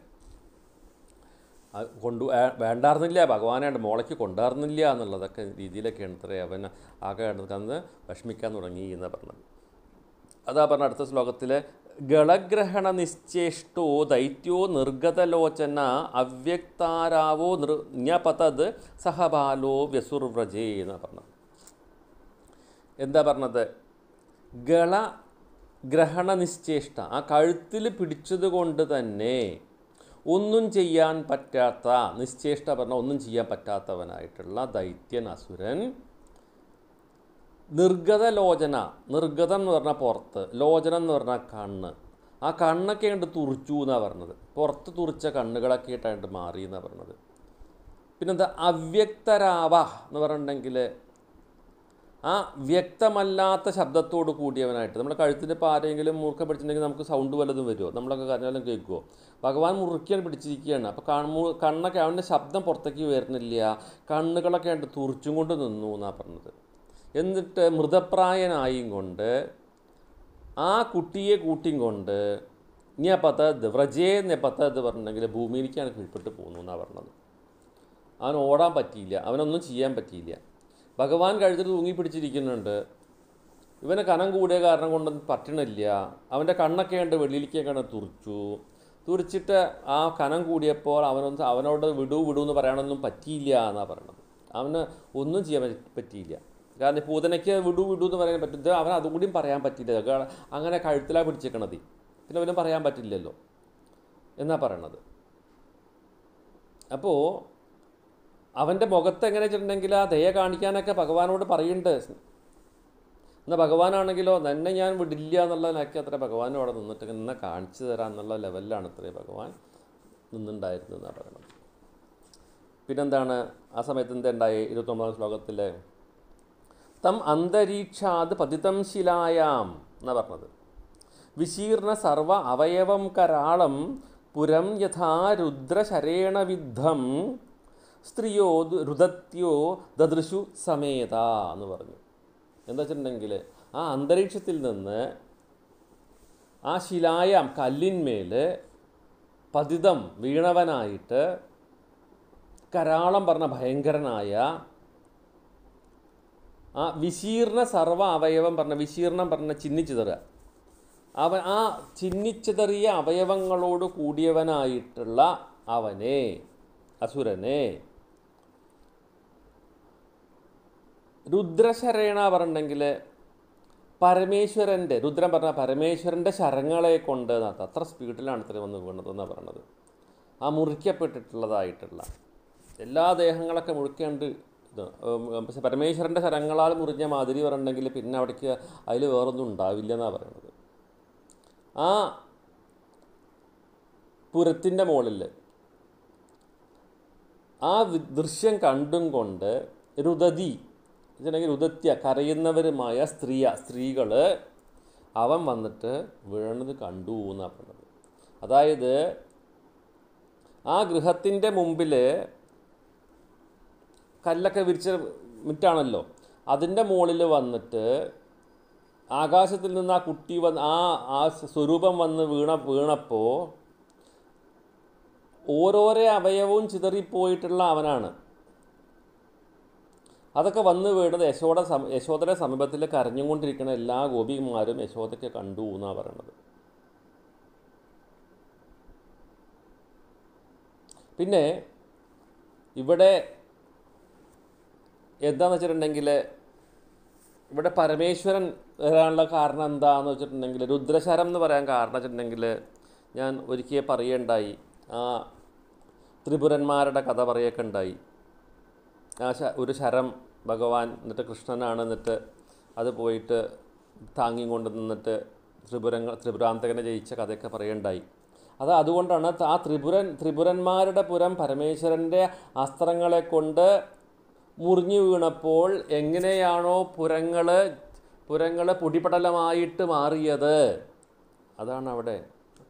കൊണ്ടു വേണ്ടായിരുന്നില്ല ഭഗവാനായിട്ട് മോളയ്ക്ക് കൊണ്ടായിരുന്നില്ല എന്നുള്ളതൊക്കെ രീതിയിലൊക്കെയാണ് ഇത്രേ അവൻ ആകെ അന്ന് വിഷമിക്കാൻ തുടങ്ങി എന്ന് പറഞ്ഞത് അതാ പറഞ്ഞ അടുത്ത ശ്ലോകത്തിൽ ഗളഗ്രഹണ നിശ്ചേഷ്ടോ ദൈത്യോ നിർഗതലോചന അവ്യക്താരാവോ നൃ ഞപതത് സഹബാലോ വ്യസുർവ്രജേ എന്ന് പറഞ്ഞത് എന്താ പറഞ്ഞത് ഗള ഗ്രഹണ നിശ്ചേഷ്ട ആ കഴുത്തിൽ പിടിച്ചത് കൊണ്ട് തന്നെ ഒന്നും ചെയ്യാൻ പറ്റാത്ത നിശ്ചേഷ്ട പറഞ്ഞ ഒന്നും ചെയ്യാൻ പറ്റാത്തവനായിട്ടുള്ള ദൈത്യൻ അസുരൻ നിർഗത ലോചന നിർഗതം എന്ന് പറഞ്ഞാൽ പുറത്ത് ലോചനം എന്ന് പറഞ്ഞാൽ കണ്ണ് ആ കണ്ണൊക്കെ കണ്ട് തുറിച്ചു എന്നാണ് പറഞ്ഞത് പുറത്ത് തുറിച്ച കണ്ണുകളൊക്കെ ആയിട്ടായിട്ട് മാറി എന്നാണ് പറഞ്ഞത് പിന്നെന്താ അവ്യക്തരാവ എന്ന് പറഞ്ഞിട്ടുണ്ടെങ്കിൽ ആ വ്യക്തമല്ലാത്ത ശബ്ദത്തോട് കൂടിയവനായിട്ട് നമ്മുടെ കഴുത്തിൻ്റെ ഇപ്പോൾ ആരെങ്കിലും മുറുക്കം പിടിച്ചിട്ടുണ്ടെങ്കിൽ നമുക്ക് സൗണ്ട് വല്ലതും വരുമോ നമ്മളൊക്കെ കരഞ്ഞാലും കേൾക്കുമോ ഭഗവാൻ മുറുക്കിയാണ് പിടിച്ചിരിക്കുകയാണ് അപ്പോൾ കണ്ണു കണ്ണൊക്കെ അവൻ്റെ ശബ്ദം പുറത്തേക്ക് വരുന്നില്ല കണ്ണുകളൊക്കെ ഉണ്ട് തുറിച്ചും കൊണ്ട് നിന്നു എന്നാണ് പറഞ്ഞത് എന്നിട്ട് മൃതപ്രായനായും കൊണ്ട് ആ കുട്ടിയെ കൂട്ടിയും കൊണ്ട് ഞപത്തത് വ്രജേ ഞപത്തത് പറഞ്ഞിട്ടുണ്ടെങ്കിൽ ഭൂമിയിലേക്കാണ് കീഴ്പ്പെട്ട് പോകുന്നു എന്നാണ് പറഞ്ഞത് അവൻ ഓടാൻ പറ്റിയില്ല അവനൊന്നും ചെയ്യാൻ പറ്റിയില്ല ഭഗവാൻ കഴുത്തിൽ തൂങ്ങിപ്പിടിച്ചിരിക്കുന്നുണ്ട് ഇവനെ കനം കൂടിയ കാരണം കൊണ്ടൊന്നും പറ്റണില്ല അവൻ്റെ കണ്ണൊക്കെ ഉണ്ട് വെള്ളിയിലേക്കൊക്കെ തുറിച്ചു തുറിച്ചിട്ട് ആ കനം കൂടിയപ്പോൾ അവനൊന്ന് അവനോട് വിടൂ വിടൂ എന്ന് പറയാനൊന്നും പറ്റിയില്ല എന്നാണ് പറയണത് അവന് ഒന്നും ചെയ്യാൻ പറ്റിയില്ല കാരണം പൂതനയ്ക്ക് വിടൂ വിടൂ എന്ന് പറയാൻ പറ്റും അവൻ അതുകൂടിയും പറയാൻ പറ്റില്ല അങ്ങനെ കഴുത്തിലാണ് പിടിച്ചേക്കണത് പിന്നെ അവനും പറയാൻ പറ്റില്ലല്ലോ എന്നാണ് പറയണത് അപ്പോൾ അവൻ്റെ മുഖത്ത് എങ്ങനെ വെച്ചിട്ടുണ്ടെങ്കിൽ ആ ദയ കാണിക്കാനൊക്കെ ഭഗവാനോട് പറയുന്നുണ്ട് എന്നാൽ ഭഗവാനാണെങ്കിലോ തന്നെ ഞാൻ വിടില്ല എന്നുള്ളതിനൊക്കെ അത്ര ഭഗവാനും അവിടെ നിന്നിട്ട് എന്നെ കാണിച്ചു തരാം എന്നുള്ള ലെവലിലാണ് അത്രേ ഭഗവാൻ നിന്നുണ്ടായിരുന്നതെന്ന് പറയുന്നത് പിന്നെന്താണ് ആ സമയത്ത് എന്തുണ്ടായി ഇരുപത്തൊമ്പതാം ശ്ലോകത്തിലെ തം അന്തരീക്ഷാത് പതിതം ശിലായാം എന്നാണ് പറഞ്ഞത് വിശീർണ സർവ അവയവം കരാളം പുരം യഥാ രുദ്രശരേണ വിദ്ധം സ്ത്രീയോ രുദത്യോ ദദൃശു സമേത എന്ന് പറഞ്ഞു എന്താ വെച്ചിട്ടുണ്ടെങ്കിൽ ആ അന്തരീക്ഷത്തിൽ നിന്ന് ആ ശിലായം കല്ലിന്മേൽ പതിതം വീണവനായിട്ട് കരാളം പറഞ്ഞ ഭയങ്കരനായ ആ വിശീർണ സർവ അവയവം പറഞ്ഞ വിശീർണം പറഞ്ഞ ചിന്നിച്ചിതറുക അവൻ ആ ചിന്നിച്ചിതറിയ അവയവങ്ങളോട് കൂടിയവനായിട്ടുള്ള അവനെ അസുരനെ രുദ്രശരേണ പറഞ്ഞിട്ടുണ്ടെങ്കിൽ പരമേശ്വരൻ്റെ രുദ്രം പറഞ്ഞ പരമേശ്വരൻ്റെ ശരങ്ങളെ കൊണ്ട് നടത്തുക അത്ര സ്പീഡിലാണ് ഇത്ര വന്ന് എന്നാണ് പറയണത് ആ മുറിക്കപ്പെട്ടിട്ടുള്ളതായിട്ടുള്ള എല്ലാ ദേഹങ്ങളൊക്കെ മുറിക്കേണ്ട ഇത് പക്ഷെ പരമേശ്വരൻ്റെ ശരങ്ങളാൽ മുറിഞ്ഞ മാതിരി പറഞ്ഞിട്ടുണ്ടെങ്കിൽ പിന്നെ അവിടേക്ക് അതിൽ വേറൊന്നും ഉണ്ടാവില്ല എന്നാണ് പറയുന്നത് ആ പുരത്തിൻ്റെ മുകളിൽ ആ ദൃശ്യം കണ്ടും കൊണ്ട് രുദതി വെച്ചിട്ടുണ്ടെങ്കിൽ ഉദത്യ കരയുന്നവരുമായ സ്ത്രീയ സ്ത്രീകൾ അവൻ വന്നിട്ട് വീണത് കണ്ടു എന്നാണ് പറഞ്ഞത് അതായത് ആ ഗൃഹത്തിൻ്റെ മുമ്പിൽ കല്ലൊക്കെ വിരിച്ച മുറ്റാണല്ലോ അതിൻ്റെ മുകളിൽ വന്നിട്ട് ആകാശത്തിൽ നിന്ന് ആ കുട്ടി വന്ന് ആ ആ സ്വരൂപം വന്ന് വീണ വീണപ്പോൾ ഓരോരോ അവയവവും ചിതറിപ്പോയിട്ടുള്ള അവനാണ് അതൊക്കെ വന്നു വീണത് യശോദ യശോദയുടെ സമീപത്തിൽ കരഞ്ഞുകൊണ്ടിരിക്കുന്ന എല്ലാ ഗോപിമാരും യശോദയ്ക്ക് കണ്ടു എന്നാണ് പറയണത് പിന്നെ ഇവിടെ എന്താണെന്ന് വെച്ചിട്ടുണ്ടെങ്കിൽ ഇവിടെ പരമേശ്വരൻ വരാനുള്ള കാരണം എന്താണെന്ന് വെച്ചിട്ടുണ്ടെങ്കിൽ രുദ്രശരം എന്ന് പറയാൻ കാരണം വെച്ചിട്ടുണ്ടെങ്കിൽ ഞാൻ ഒരിക്കൽ പറയേണ്ടായി ആ ത്രിപുരന്മാരുടെ കഥ പറയൊക്കെ ഉണ്ടായി ആ ഒരു ശരം ഭഗവാൻ എന്നിട്ട് കൃഷ്ണനാണ് എന്നിട്ട് അത് പോയിട്ട് താങ്ങി കൊണ്ട് നിന്നിട്ട് ത്രിപുരങ്ങൾ ത്രിപുരാന്തകനെ ജയിച്ച കഥയൊക്കെ പറയുണ്ടായി അത് അതുകൊണ്ടാണ് ആ ത്രിപുരൻ ത്രിപുരന്മാരുടെ പുരം പരമേശ്വരൻ്റെ അസ്ത്രങ്ങളെ കൊണ്ട് മുറിഞ്ഞു വീണപ്പോൾ എങ്ങനെയാണോ പുരങ്ങൾ പുരങ്ങൾ പൊടിപടലമായിട്ട് മാറിയത് അതാണ് അവിടെ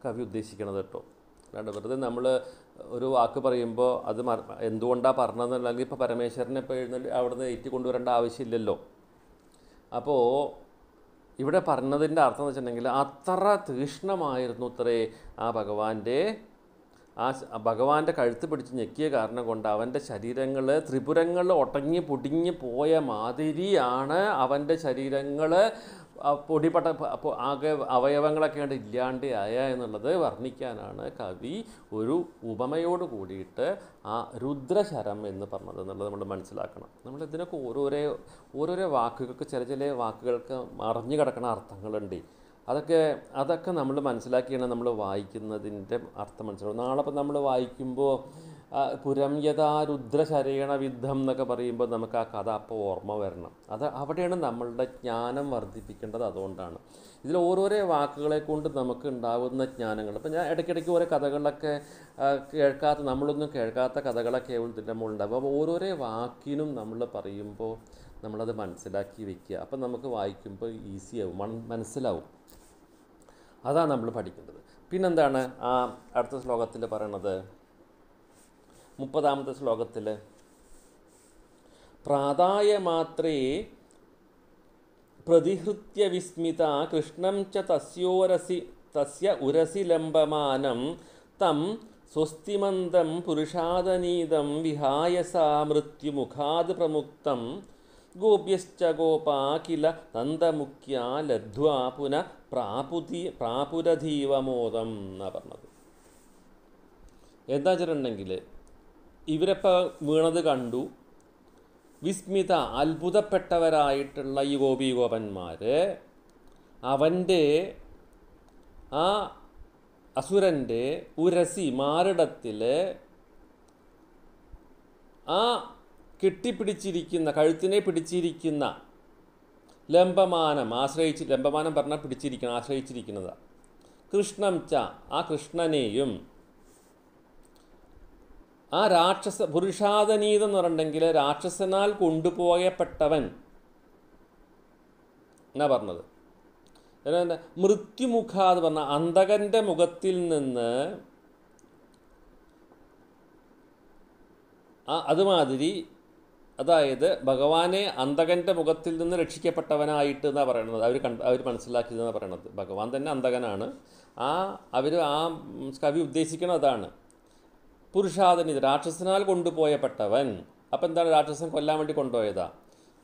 കവി ഉദ്ദേശിക്കുന്നത് കേട്ടോ അല്ലാണ്ട് വെറുതെ നമ്മൾ ഒരു വാക്ക് പറയുമ്പോൾ അത് എന്തുകൊണ്ടാണ് പറഞ്ഞതെന്നല്ലെങ്കിൽ ഇപ്പോൾ പരമേശ്വരനെ ഇപ്പോൾ എഴുന്നേ അവിടുന്ന് ഏറ്റി കൊണ്ടുവരേണ്ട ആവശ്യമില്ലല്ലോ അപ്പോൾ ഇവിടെ പറഞ്ഞതിൻ്റെ അർത്ഥം എന്ന് വെച്ചിട്ടുണ്ടെങ്കിൽ അത്ര തീഷ്ണമായിരുന്നു ഇത്രേ ആ ഭഗവാന്റെ ആ ഭഗവാന്റെ കഴുത്ത് പിടിച്ച് ഞെക്കിയ കാരണം കൊണ്ട് അവൻ്റെ ശരീരങ്ങൾ ത്രിപുരങ്ങൾ ഒട്ടങ്ങി പൊടിഞ്ഞ് പോയ മാതിരിയാണ് അവൻ്റെ ശരീരങ്ങൾ പൊടിപട ആകെ അവയവങ്ങളൊക്കെ ഉണ്ട് ഇല്ലാണ്ട് ആയ എന്നുള്ളത് വർണ്ണിക്കാനാണ് കവി ഒരു ഉപമയോട് കൂടിയിട്ട് ആ രുദ്രശരം എന്ന് പറഞ്ഞത് എന്നുള്ളത് നമ്മൾ മനസ്സിലാക്കണം നമ്മൾ ഇതിനൊക്കെ ഓരോരോ ഓരോരോ വാക്കുകൾക്ക് ചില ചില വാക്കുകൾക്ക് മറിഞ്ഞു കിടക്കണ അർത്ഥങ്ങളുണ്ട് അതൊക്കെ അതൊക്കെ നമ്മൾ മനസ്സിലാക്കിയാണ് നമ്മൾ വായിക്കുന്നതിൻ്റെ അർത്ഥം മനസ്സിലാവും നാളെ നമ്മൾ വായിക്കുമ്പോൾ പുരം യഥാ രുദ്രശരീണ വിദ്ധം എന്നൊക്കെ പറയുമ്പോൾ നമുക്ക് ആ കഥ അപ്പോൾ ഓർമ്മ വരണം അത് അവിടെയാണ് നമ്മളുടെ ജ്ഞാനം വർദ്ധിപ്പിക്കേണ്ടത് അതുകൊണ്ടാണ് ഇതിൽ ഓരോരോ വാക്കുകളെ കൊണ്ട് നമുക്ക് ഉണ്ടാകുന്ന ജ്ഞാനങ്ങൾ ഇപ്പം ഞാൻ ഇടയ്ക്കിടയ്ക്ക് ഓരോ കഥകളൊക്കെ കേൾക്കാത്ത നമ്മളൊന്നും കേൾക്കാത്ത കഥകളൊക്കെ നമ്മളുണ്ടാകും അപ്പോൾ ഓരോരോ വാക്കിനും നമ്മൾ പറയുമ്പോൾ നമ്മളത് മനസ്സിലാക്കി വെക്കുക അപ്പം നമുക്ക് വായിക്കുമ്പോൾ ഈസിയാവും മനസ്സിലാവും അതാണ് നമ്മൾ പഠിക്കേണ്ടത് പിന്നെന്താണ് ആ അടുത്ത ശ്ലോകത്തിൽ പറയണത് മുപ്പതാമത്തെ ശ്ലോകത്തിൽ പ്രാതായ മാത്രേ പ്രതിഹൃത്യ വിസ്മിത കൃഷ്ണം ച തസ്യോരസി തസ്യ ഉരസി ലംബമാനം തം സ്വസ്തിമന്തം പുരുഷാദനീതം വിഹായ സാ മൃത്യുമുഖാത് പ്രമുക്തം ഗോപ്യശ്ച ഗോപാ കില നന്ദമുഖ്യ ലധ്വാ പുന പ്രാപുതി പ്രാപുരധീവമോദം എന്നാണ് പറഞ്ഞത് എന്താ വെച്ചിട്ടുണ്ടെങ്കിൽ ഇവരിപ്പോൾ വീണത് കണ്ടു വിസ്മിത അത്ഭുതപ്പെട്ടവരായിട്ടുള്ള ഈ ഗോപി ഗോപന്മാർ അവൻ്റെ ആ അസുരൻ്റെ ഉരസി മാറിടത്തിൽ ആ കെട്ടിപ്പിടിച്ചിരിക്കുന്ന കഴുത്തിനെ പിടിച്ചിരിക്കുന്ന ലംബമാനം ആശ്രയിച്ച് ലംബമാനം പറഞ്ഞാൽ പിടിച്ചിരിക്കണം ആശ്രയിച്ചിരിക്കുന്നത് കൃഷ്ണം ച ആ കൃഷ്ണനെയും ആ രാക്ഷസ പുരുഷാധനീതം എന്ന് പറഞ്ഞിട്ടുണ്ടെങ്കിൽ രാക്ഷസനാൽ കൊണ്ടുപോയപ്പെട്ടവൻ എന്നാ പറഞ്ഞത് മൃത്യുമുഖ എന്ന് പറഞ്ഞ അന്തകൻ്റെ മുഖത്തിൽ നിന്ന് ആ അതുമാതിരി അതായത് ഭഗവാനെ അന്തകൻ്റെ മുഖത്തിൽ നിന്ന് രക്ഷിക്കപ്പെട്ടവനായിട്ട് എന്നാണ് പറയുന്നത് അവർ കണ്ട് അവർ മനസ്സിലാക്കിയതെന്നാണ് പറയണത് ഭഗവാൻ തന്നെ അന്തകനാണ് ആ അവർ ആ കവി ഉദ്ദേശിക്കുന്നത് അതാണ് പുരുഷാദൻ ഇത് രാക്ഷസനാൽ കൊണ്ടുപോയപ്പെട്ടവൻ അപ്പോൾ എന്താണ് രാക്ഷസൻ കൊല്ലാൻ വേണ്ടി കൊണ്ടുപോയതാ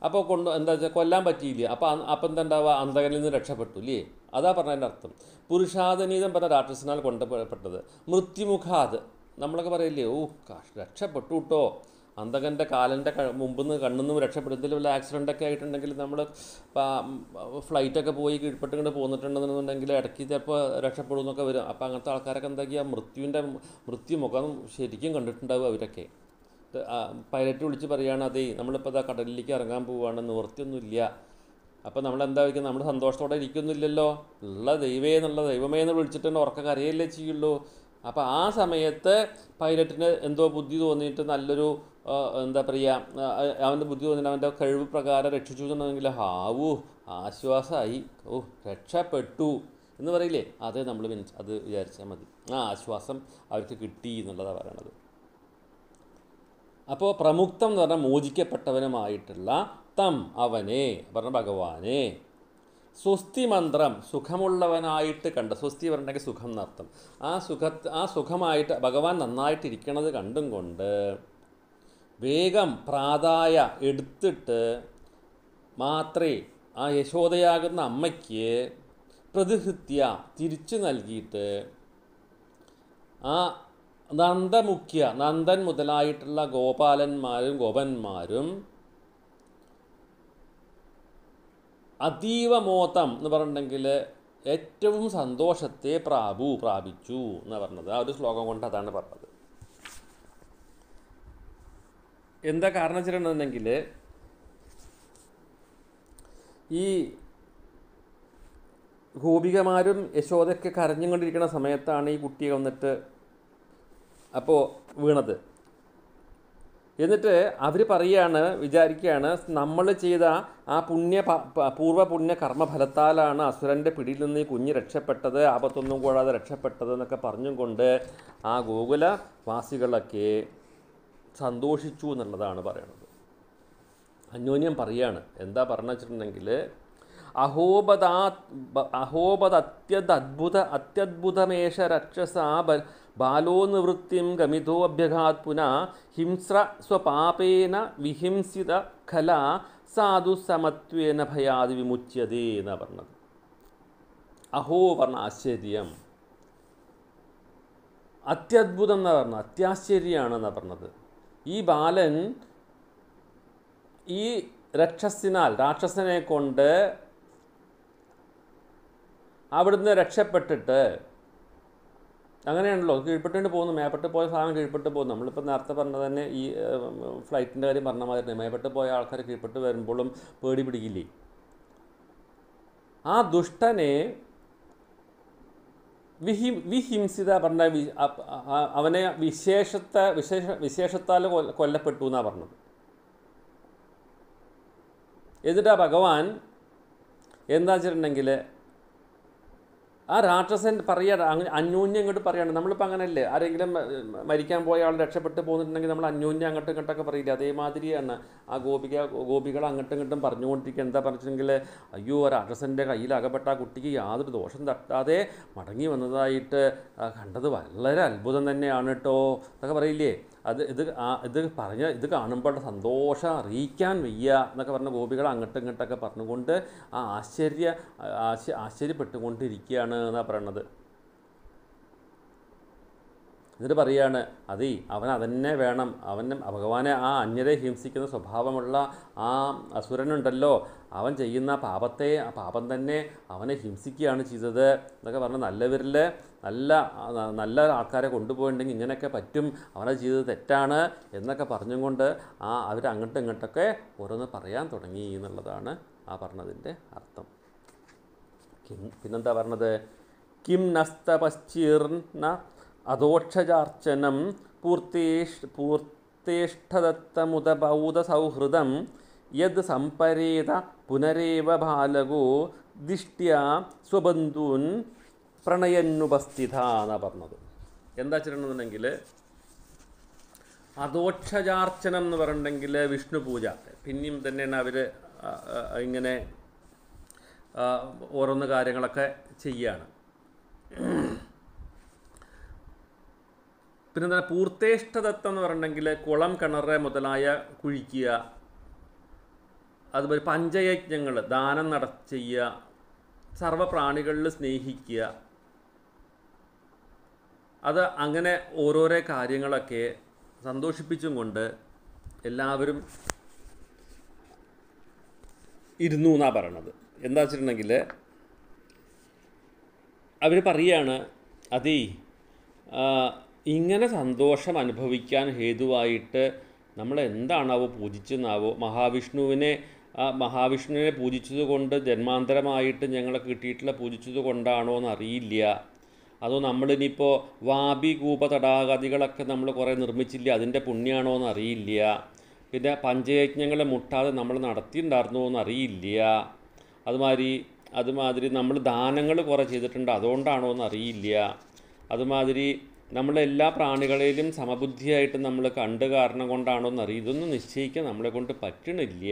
അപ്പോൾ കൊണ്ട് എന്താ വെച്ചാൽ കൊല്ലാൻ പറ്റിയില്ലേ അപ്പോൾ അപ്പം എന്താ ഉണ്ടാവുക അന്ധകനിൽ നിന്ന് രക്ഷപ്പെട്ടു ഇല്ലേ അതാ പറഞ്ഞതിൻ്റെ അർത്ഥം പുരുഷാതനീതം പറഞ്ഞ രാക്ഷസനാൽ കൊണ്ടുപോയപ്പെട്ടത് മൃത്യുമുഖാത് നമ്മളൊക്കെ പറയില്ലേ ഓ രക്ഷപ്പെട്ടു കേട്ടോ അന്തകൻ്റെ കാലിൻ്റെ കണ്ണിൽ കണ്ണൊന്നും രക്ഷപ്പെടുത്തില്ല വല്ല ആക്സിഡൻ്റ് ഒക്കെ ആയിട്ടുണ്ടെങ്കിൽ നമ്മൾ ഫ്ലൈറ്റൊക്കെ പോയി കീഴ്പ്പെട്ടിങ്ങോട്ട് പോന്നിട്ടുണ്ടെന്നുണ്ടെങ്കിൽ ഇടയ്ക്ക് ചിലപ്പോൾ രക്ഷപ്പെടും എന്നൊക്കെ വരും അപ്പോൾ അങ്ങനത്തെ ആൾക്കാരൊക്കെ എന്താക്കിയാൽ മൃത്യുവിൻ്റെ മൃത്യുമുഖം ശരിക്കും കണ്ടിട്ടുണ്ടാവും അവരൊക്കെ പൈലറ്റ് വിളിച്ച് പറയുകയാണ് അതേ നമ്മളിപ്പോൾ അതാ കടലിലേക്ക് ഇറങ്ങാൻ പോവുകയാണ് നിവൃത്തിയൊന്നുമില്ല അപ്പോൾ നമ്മൾ എന്താ നമ്മൾ സന്തോഷത്തോടെ ഇരിക്കുന്നില്ലല്ലോ ഉള്ള ദൈവേ എന്നുള്ള ദൈവമേ എന്ന് വിളിച്ചിട്ടുണ്ട് ഉറക്ക കരയല്ലേ ചെയ്യുള്ളൂ അപ്പോൾ ആ സമയത്ത് പൈലറ്റിന് എന്തോ ബുദ്ധി തോന്നിയിട്ട് നല്ലൊരു എന്താ പറയുക അവൻ്റെ ബുദ്ധി വന്നിട്ട് അവൻ്റെ കഴിവ് പ്രകാരം രക്ഷിച്ചു എന്നുണ്ടെങ്കിൽ ഹാവു ആശ്വാസമായി ഓ രക്ഷപ്പെട്ടു എന്ന് പറയില്ലേ അത് നമ്മൾ അത് വിചാരിച്ചാൽ മതി ആ ആശ്വാസം അവർക്ക് കിട്ടി എന്നുള്ളതാണ് പറയണത് അപ്പോൾ പ്രമുക്തം എന്ന് പറഞ്ഞാൽ മോചിക്കപ്പെട്ടവനുമായിട്ടുള്ള തം അവനെ പറഞ്ഞ ഭഗവാനെ സ്വസ്തി മന്ത്രം സുഖമുള്ളവനായിട്ട് കണ്ട് സ്വസ്തി പറഞ്ഞിട്ടുണ്ടെങ്കിൽ സുഖം നർത്തം ആ സുഖ ആ സുഖമായിട്ട് ഭഗവാൻ നന്നായിട്ടിരിക്കണത് കണ്ടും കൊണ്ട് വേഗം പ്രാതായ എടുത്തിട്ട് മാത്രേ ആ യശോദയാകുന്ന അമ്മയ്ക്ക് പ്രതിഹൃത്യ തിരിച്ചു നൽകിയിട്ട് ആ നന്ദമുഖ്യ നന്ദൻ മുതലായിട്ടുള്ള ഗോപാലന്മാരും ഗോപന്മാരും അതീവ മോതം എന്ന് പറഞ്ഞിട്ടുണ്ടെങ്കിൽ ഏറ്റവും സന്തോഷത്തെ പ്രാപു പ്രാപിച്ചു എന്ന് പറഞ്ഞത് ആ ഒരു ശ്ലോകം കൊണ്ട് അതാണ് പറഞ്ഞത് എന്താ കാരണം വെച്ചിട്ടുണ്ടെന്നുണ്ടെങ്കിൽ ഈ ഗോപികമാരും യശോദയൊക്കെ കരഞ്ഞുകൊണ്ടിരിക്കുന്ന സമയത്താണ് ഈ കുട്ടി വന്നിട്ട് അപ്പോൾ വീണത് എന്നിട്ട് അവർ പറയുകയാണ് വിചാരിക്കുകയാണ് നമ്മൾ ചെയ്ത ആ പുണ്യ പൂർവ്വ പുണ്യ കർമ്മഫലത്താലാണ് അസുരൻ്റെ പിടിയിൽ നിന്ന് ഈ കുഞ്ഞ് രക്ഷപ്പെട്ടത് ആപത്തൊന്നും കൂടാതെ രക്ഷപ്പെട്ടത് എന്നൊക്കെ പറഞ്ഞും കൊണ്ട് ആ ഗോകുല വാസികളൊക്കെ സന്തോഷിച്ചു എന്നുള്ളതാണ് പറയണത് അന്യോന്യം പറയാണ് എന്താ പറഞ്ഞു വെച്ചിട്ടുണ്ടെങ്കിൽ അഹോപദാ അഹോപദ അത്യദ്ഭുത അത്യദ്ഭുതമേഷ ബാലോ ബാലോനിവൃത്തിം ഗമിതോഭ്യഘാത് പുന ഹിംസ്ര സ്വപാപേന വിഹിംസിത ഖല സാധു സമത്വേന ഭയാതി വിമുച്യതേ എന്ന് പറഞ്ഞത് അഹോ പറഞ്ഞ ആശ്ചര്യം അത്യദ്ഭുതം എന്നാണ് പറഞ്ഞത് അത്യാശ്ചര്യമാണെന്നാണ് പറഞ്ഞത് ഈ ബാലൻ ഈ രക്ഷസിനാൽ രാക്ഷസനെ കൊണ്ട് അവിടുന്ന് രക്ഷപ്പെട്ടിട്ട് അങ്ങനെയാണല്ലോ കീഴ്പ്പെട്ടുകൊണ്ട് പോകുന്നു മേപ്പെട്ട് പോയ സാധനം കീഴ്പ്പെട്ട് പോകുന്നു നമ്മളിപ്പോൾ നേരത്തെ പറഞ്ഞത് തന്നെ ഈ ഫ്ലൈറ്റിൻ്റെ കാര്യം പറഞ്ഞ മാതിരി മേപ്പെട്ട് പോയ ആൾക്കാർ കീഴ്പ്പെട്ട് വരുമ്പോഴും പേടി പിടിക്കില്ലേ ആ ദുഷ്ടനെ വിഹി വിഹിംസിത പറഞ്ഞ അവനെ വിശേഷത്തെ വിശേഷ വിശേഷത്താൽ കൊല്ലപ്പെട്ടു എന്നാണ് പറഞ്ഞത് എന്നിട്ടാ ഭഗവാൻ എന്താ വെച്ചിട്ടുണ്ടെങ്കിൽ ആ രാക്ഷസൻ പറയുക അന്യോന്യം ഇങ്ങോട്ട് പറയാണ് നമ്മളിപ്പോൾ അങ്ങനെയല്ലേ ആരെങ്കിലും മരിക്കാൻ പോയ ആൾ രക്ഷപ്പെട്ട് പോകുന്നുണ്ടെങ്കിൽ നമ്മൾ അന്യോന്യം അങ്ങോട്ടും ഇങ്ങോട്ടൊക്കെ പറയില്ല അതേമാതിരിയാണ് ആ ഗോപിക ഗോപികൾ അങ്ങോട്ടും ഇങ്ങോട്ടും പറഞ്ഞുകൊണ്ടിരിക്കുക എന്താ പറഞ്ഞിട്ടുണ്ടെങ്കിൽ അയ്യോ ആ രാക്ഷസൻ്റെ കയ്യിൽ അകപ്പെട്ട ആ കുട്ടിക്ക് യാതൊരു ദോഷം തട്ടാതെ മടങ്ങി വന്നതായിട്ട് കണ്ടത് വളരെ അത്ഭുതം തന്നെയാണ് കേട്ടോ എന്നൊക്കെ പറയില്ലേ അത് ഇത് ഇത് പറഞ്ഞ ഇത് കാണുമ്പോൾ സന്തോഷം അറിയിക്കാൻ വയ്യ എന്നൊക്കെ പറഞ്ഞ ഗോപികൾ അങ്ങോട്ടും ഇങ്ങോട്ടൊക്കെ പറഞ്ഞുകൊണ്ട് ആ ആശ്ചര്യ ആശ്ചര്യപ്പെട്ടുകൊണ്ടിരിക്കുകയാണ് എന്നാണ് പറയണത് എന്നിട്ട് പറയുകയാണ് അതേ അവൻ അതന്നെ വേണം അവൻ ഭഗവാനെ ആ അന്യരെ ഹിംസിക്കുന്ന സ്വഭാവമുള്ള ആ അസുരനുണ്ടല്ലോ അവൻ ചെയ്യുന്ന പാപത്തെ ആ പാപം തന്നെ അവനെ ഹിംസിക്കുകയാണ് ചെയ്തത് എന്നൊക്കെ പറഞ്ഞാൽ നല്ലവരിൽ നല്ല നല്ല ആൾക്കാരെ കൊണ്ടുപോയിട്ടുണ്ടെങ്കിൽ ഇങ്ങനെയൊക്കെ പറ്റും അവനെ ചെയ്തത് തെറ്റാണ് എന്നൊക്കെ പറഞ്ഞും കൊണ്ട് ആ അവർ അങ്ങോട്ടും ഇങ്ങോട്ടൊക്കെ ഓരോന്ന് പറയാൻ തുടങ്ങി എന്നുള്ളതാണ് ആ പറഞ്ഞതിൻ്റെ അർത്ഥം പിന്നെന്താ പറഞ്ഞത് കിം നസ്തപശ്ചീർണ അധോക്ഷജാർച്ചനം പൂർത്തേഷ് പൂർത്തേഷ്ഠദത്തമുദബൗധസൗഹൃദം യദ് സംപരേത പുനരേവ ബാലകോ ദിഷ്ട്യ സ്വബന്ധൂൻ പ്രണയന്നുപസ്ഥിത എന്നാണ് പറഞ്ഞത് എന്താ വെച്ചിട്ടുണ്ടെന്നുണ്ടെങ്കിൽ അധോക്ഷജാർച്ചനം എന്ന് പറഞ്ഞിട്ടുണ്ടെങ്കിൽ വിഷ്ണു പൂജ പിന്നെയും തന്നെയാണ് അവർ ഇങ്ങനെ ഓരോന്ന് കാര്യങ്ങളൊക്കെ ചെയ്യാണ് പിന്നെന്താ പൂർത്തേഷ്ടതത്വം എന്ന് പറഞ്ഞിട്ടുണ്ടെങ്കിൽ കുളം കിണർ മുതലായ കുഴിക്കുക അതുപോലെ പഞ്ചയജ്ഞങ്ങൾ ദാനം നട ചെയ്യുക സർവപ്രാണികളിൽ സ്നേഹിക്കുക അത് അങ്ങനെ ഓരോരോ കാര്യങ്ങളൊക്കെ സന്തോഷിപ്പിച്ചും കൊണ്ട് എല്ലാവരും ഇരുന്നു എന്നാണ് പറയണത് എന്താ വെച്ചിട്ടുണ്ടെങ്കിൽ അവർ പറയുകയാണ് അതേ ഇങ്ങനെ സന്തോഷം അനുഭവിക്കാൻ ഹേതുവായിട്ട് നമ്മൾ എന്താണാവോ പൂജിച്ചെന്നാവോ മഹാവിഷ്ണുവിനെ മഹാവിഷ്ണുവിനെ പൂജിച്ചത് കൊണ്ട് ജന്മാന്തരമായിട്ട് ഞങ്ങളെ കിട്ടിയിട്ടുള്ള പൂജിച്ചത് കൊണ്ടാണോ എന്നറിയില്ല അതോ നമ്മളിനിപ്പോൾ വാബി കൂപ തടാകതികളൊക്കെ നമ്മൾ കുറേ നിർമ്മിച്ചില്ല അതിൻ്റെ പുണ്യാണോ എന്നറിയില്ല പിന്നെ പഞ്ചയജ്ഞങ്ങളെ മുട്ടാതെ നമ്മൾ നടത്തിയിട്ടുണ്ടായിരുന്നോ എന്നറിയില്ല അതുമാതിരി അതുമാതിരി നമ്മൾ ദാനങ്ങൾ കുറേ ചെയ്തിട്ടുണ്ട് അതുകൊണ്ടാണോ എന്നറിയില്ല അതുമാതിരി നമ്മളെല്ലാ പ്രാണികളെയും സമബുദ്ധിയായിട്ട് നമ്മൾ കണ്ട് കാരണം കൊണ്ടാണോന്നറിയാം ഇതൊന്നും നിശ്ചയിക്കാൻ നമ്മളെ കൊണ്ട് പറ്റണില്ല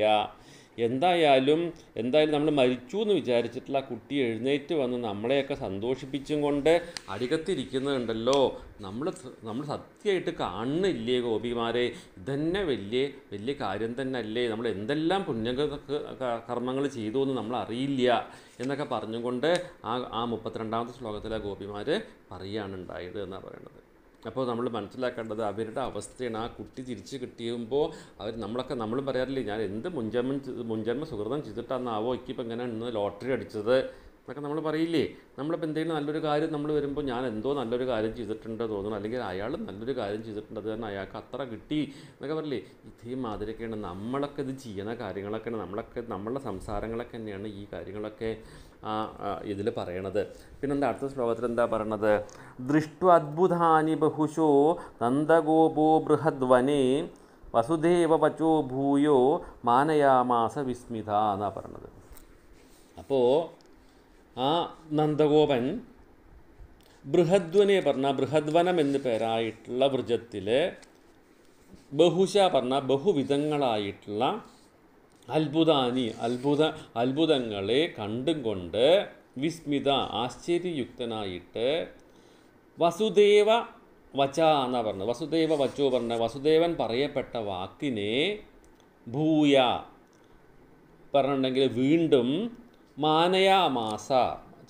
എന്തായാലും എന്തായാലും നമ്മൾ മരിച്ചു എന്ന് വിചാരിച്ചിട്ടുള്ള ആ കുട്ടി എഴുന്നേറ്റ് വന്ന് നമ്മളെയൊക്കെ സന്തോഷിപ്പിച്ചും കൊണ്ട് അരികത്തിരിക്കുന്നുണ്ടല്ലോ നമ്മൾ നമ്മൾ സത്യമായിട്ട് കാണുന്നില്ലേ ഗോപിമാരെ ഇതന്നെ വലിയ വലിയ കാര്യം തന്നെ അല്ലേ നമ്മൾ എന്തെല്ലാം പുണ്യ കർമ്മങ്ങൾ ചെയ്തു എന്ന് നമ്മൾ അറിയില്ല എന്നൊക്കെ പറഞ്ഞുകൊണ്ട് ആ ആ മുപ്പത്തിരണ്ടാമത്തെ ശ്ലോകത്തിലെ ഗോപിമാർ പറയുകയാണ് ഉണ്ടായത് എന്നാണ് പറയുന്നത് അപ്പോൾ നമ്മൾ മനസ്സിലാക്കേണ്ടത് അവരുടെ അവസ്ഥയാണ് ആ കുട്ടി തിരിച്ച് കിട്ടിയുമ്പോൾ അവർ നമ്മളൊക്കെ നമ്മൾ പറയാറില്ലേ ഞാൻ എന്ത് മുൻജന്മം മുൻജന്മ സുഹൃതം ചെയ്തിട്ടാണെന്നാവോ ഇക്കിപ്പോൾ എങ്ങനെ ഇന്ന് ലോട്ടറി അടിച്ചത് എന്നൊക്കെ നമ്മൾ പറയില്ലേ നമ്മളിപ്പോൾ എന്തെങ്കിലും നല്ലൊരു കാര്യം നമ്മൾ വരുമ്പോൾ ഞാൻ എന്തോ നല്ലൊരു കാര്യം ചെയ്തിട്ടുണ്ട് തോന്നുന്നു അല്ലെങ്കിൽ അയാൾ നല്ലൊരു കാര്യം ചെയ്തിട്ടുണ്ട് അത് തന്നെ അയാൾക്ക് അത്ര കിട്ടി എന്നൊക്കെ പറയില്ലേ ഇതേ മാതിരിയൊക്കെയാണ് നമ്മളൊക്കെ ഇത് ചെയ്യുന്ന കാര്യങ്ങളൊക്കെയാണ് നമ്മളൊക്കെ നമ്മളുടെ സംസാരങ്ങളൊക്കെ തന്നെയാണ് ഈ കാര്യങ്ങളൊക്കെ ആ ഇതിൽ പറയണത് പിന്നെന്താ അടുത്ത ശ്ലോകത്തിൽ എന്താ പറയണത് അദ്ഭുതാനി ബഹുശോ നന്ദഗോപോ ബൃഹദ്വനേ വസുദേവ പച്ചോ ഭൂയോ മാനയാമാസ വിസ്മിത എന്നാണ് പറയണത് അപ്പോൾ ആ നന്ദഗോപൻ ബൃഹദ്വനെ പറഞ്ഞ ബൃഹദ്വനം എന്ന് പേരായിട്ടുള്ള വൃജത്തിലെ ബഹുശ പറഞ്ഞ ബഹുവിധങ്ങളായിട്ടുള്ള അത്ഭുതാനി അത്ഭുത അത്ഭുതങ്ങളെ കണ്ടും കൊണ്ട് വിസ്മിത ആശ്ചര്യയുക്തനായിട്ട് വസുദേവ വച എന്ന പറഞ്ഞത് വസുദേവ വച്ചു പറഞ്ഞ വസുദേവൻ പറയപ്പെട്ട വാക്കിനെ ഭൂയ പറഞ്ഞിട്ടുണ്ടെങ്കിൽ വീണ്ടും മാനയാമാസ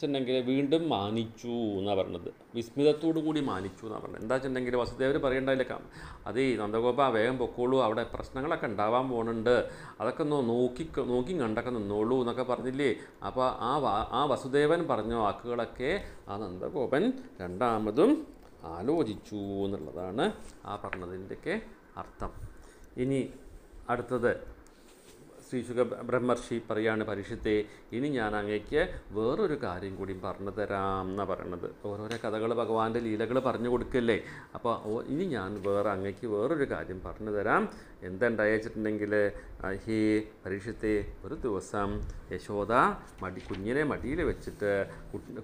വെച്ചിട്ടുണ്ടെങ്കിൽ വീണ്ടും മാനിച്ചു എന്നാണ് പറഞ്ഞത് വിസ്മിതത്തോടു കൂടി മാനിച്ചു എന്നാണ് പറഞ്ഞത് എന്താ വെച്ചിട്ടുണ്ടെങ്കിൽ വസുദേവർ പറയേണ്ടതിലൊക്കെ അതേ നന്ദഗോപ വേഗം പൊക്കോളൂ അവിടെ പ്രശ്നങ്ങളൊക്കെ ഉണ്ടാവാൻ പോകുന്നുണ്ട് അതൊക്കെ ഒന്ന് നോക്കി നോക്കി കണ്ടൊക്കെ നിന്നോളൂ എന്നൊക്കെ പറഞ്ഞില്ലേ അപ്പോൾ ആ ആ വസുദേവൻ പറഞ്ഞ വാക്കുകളൊക്കെ ആ നന്ദഗോപൻ രണ്ടാമതും ആലോചിച്ചു എന്നുള്ളതാണ് ആ പറഞ്ഞതിൻ്റെയൊക്കെ അർത്ഥം ഇനി അടുത്തത് ശ്രീ ശ്രീശുഖ ബ്രഹ്മർഷി പറയാണ് പരീക്ഷത്തെ ഇനി ഞാൻ അങ്ങേക്ക് വേറൊരു കാര്യം കൂടി പറഞ്ഞു തരാം എന്നാണ് പറയണത് ഓരോരോ കഥകൾ ഭഗവാന്റെ ലീലകൾ പറഞ്ഞു കൊടുക്കല്ലേ അപ്പോൾ ഇനി ഞാൻ വേറെ അങ്ങേക്ക് വേറൊരു കാര്യം പറഞ്ഞു തരാം എന്തുണ്ടായിട്ടുണ്ടെങ്കിൽ ഹേ പരീക്ഷത്തെ ഒരു ദിവസം യശോദ മടി കുഞ്ഞിനെ മടിയിൽ വെച്ചിട്ട്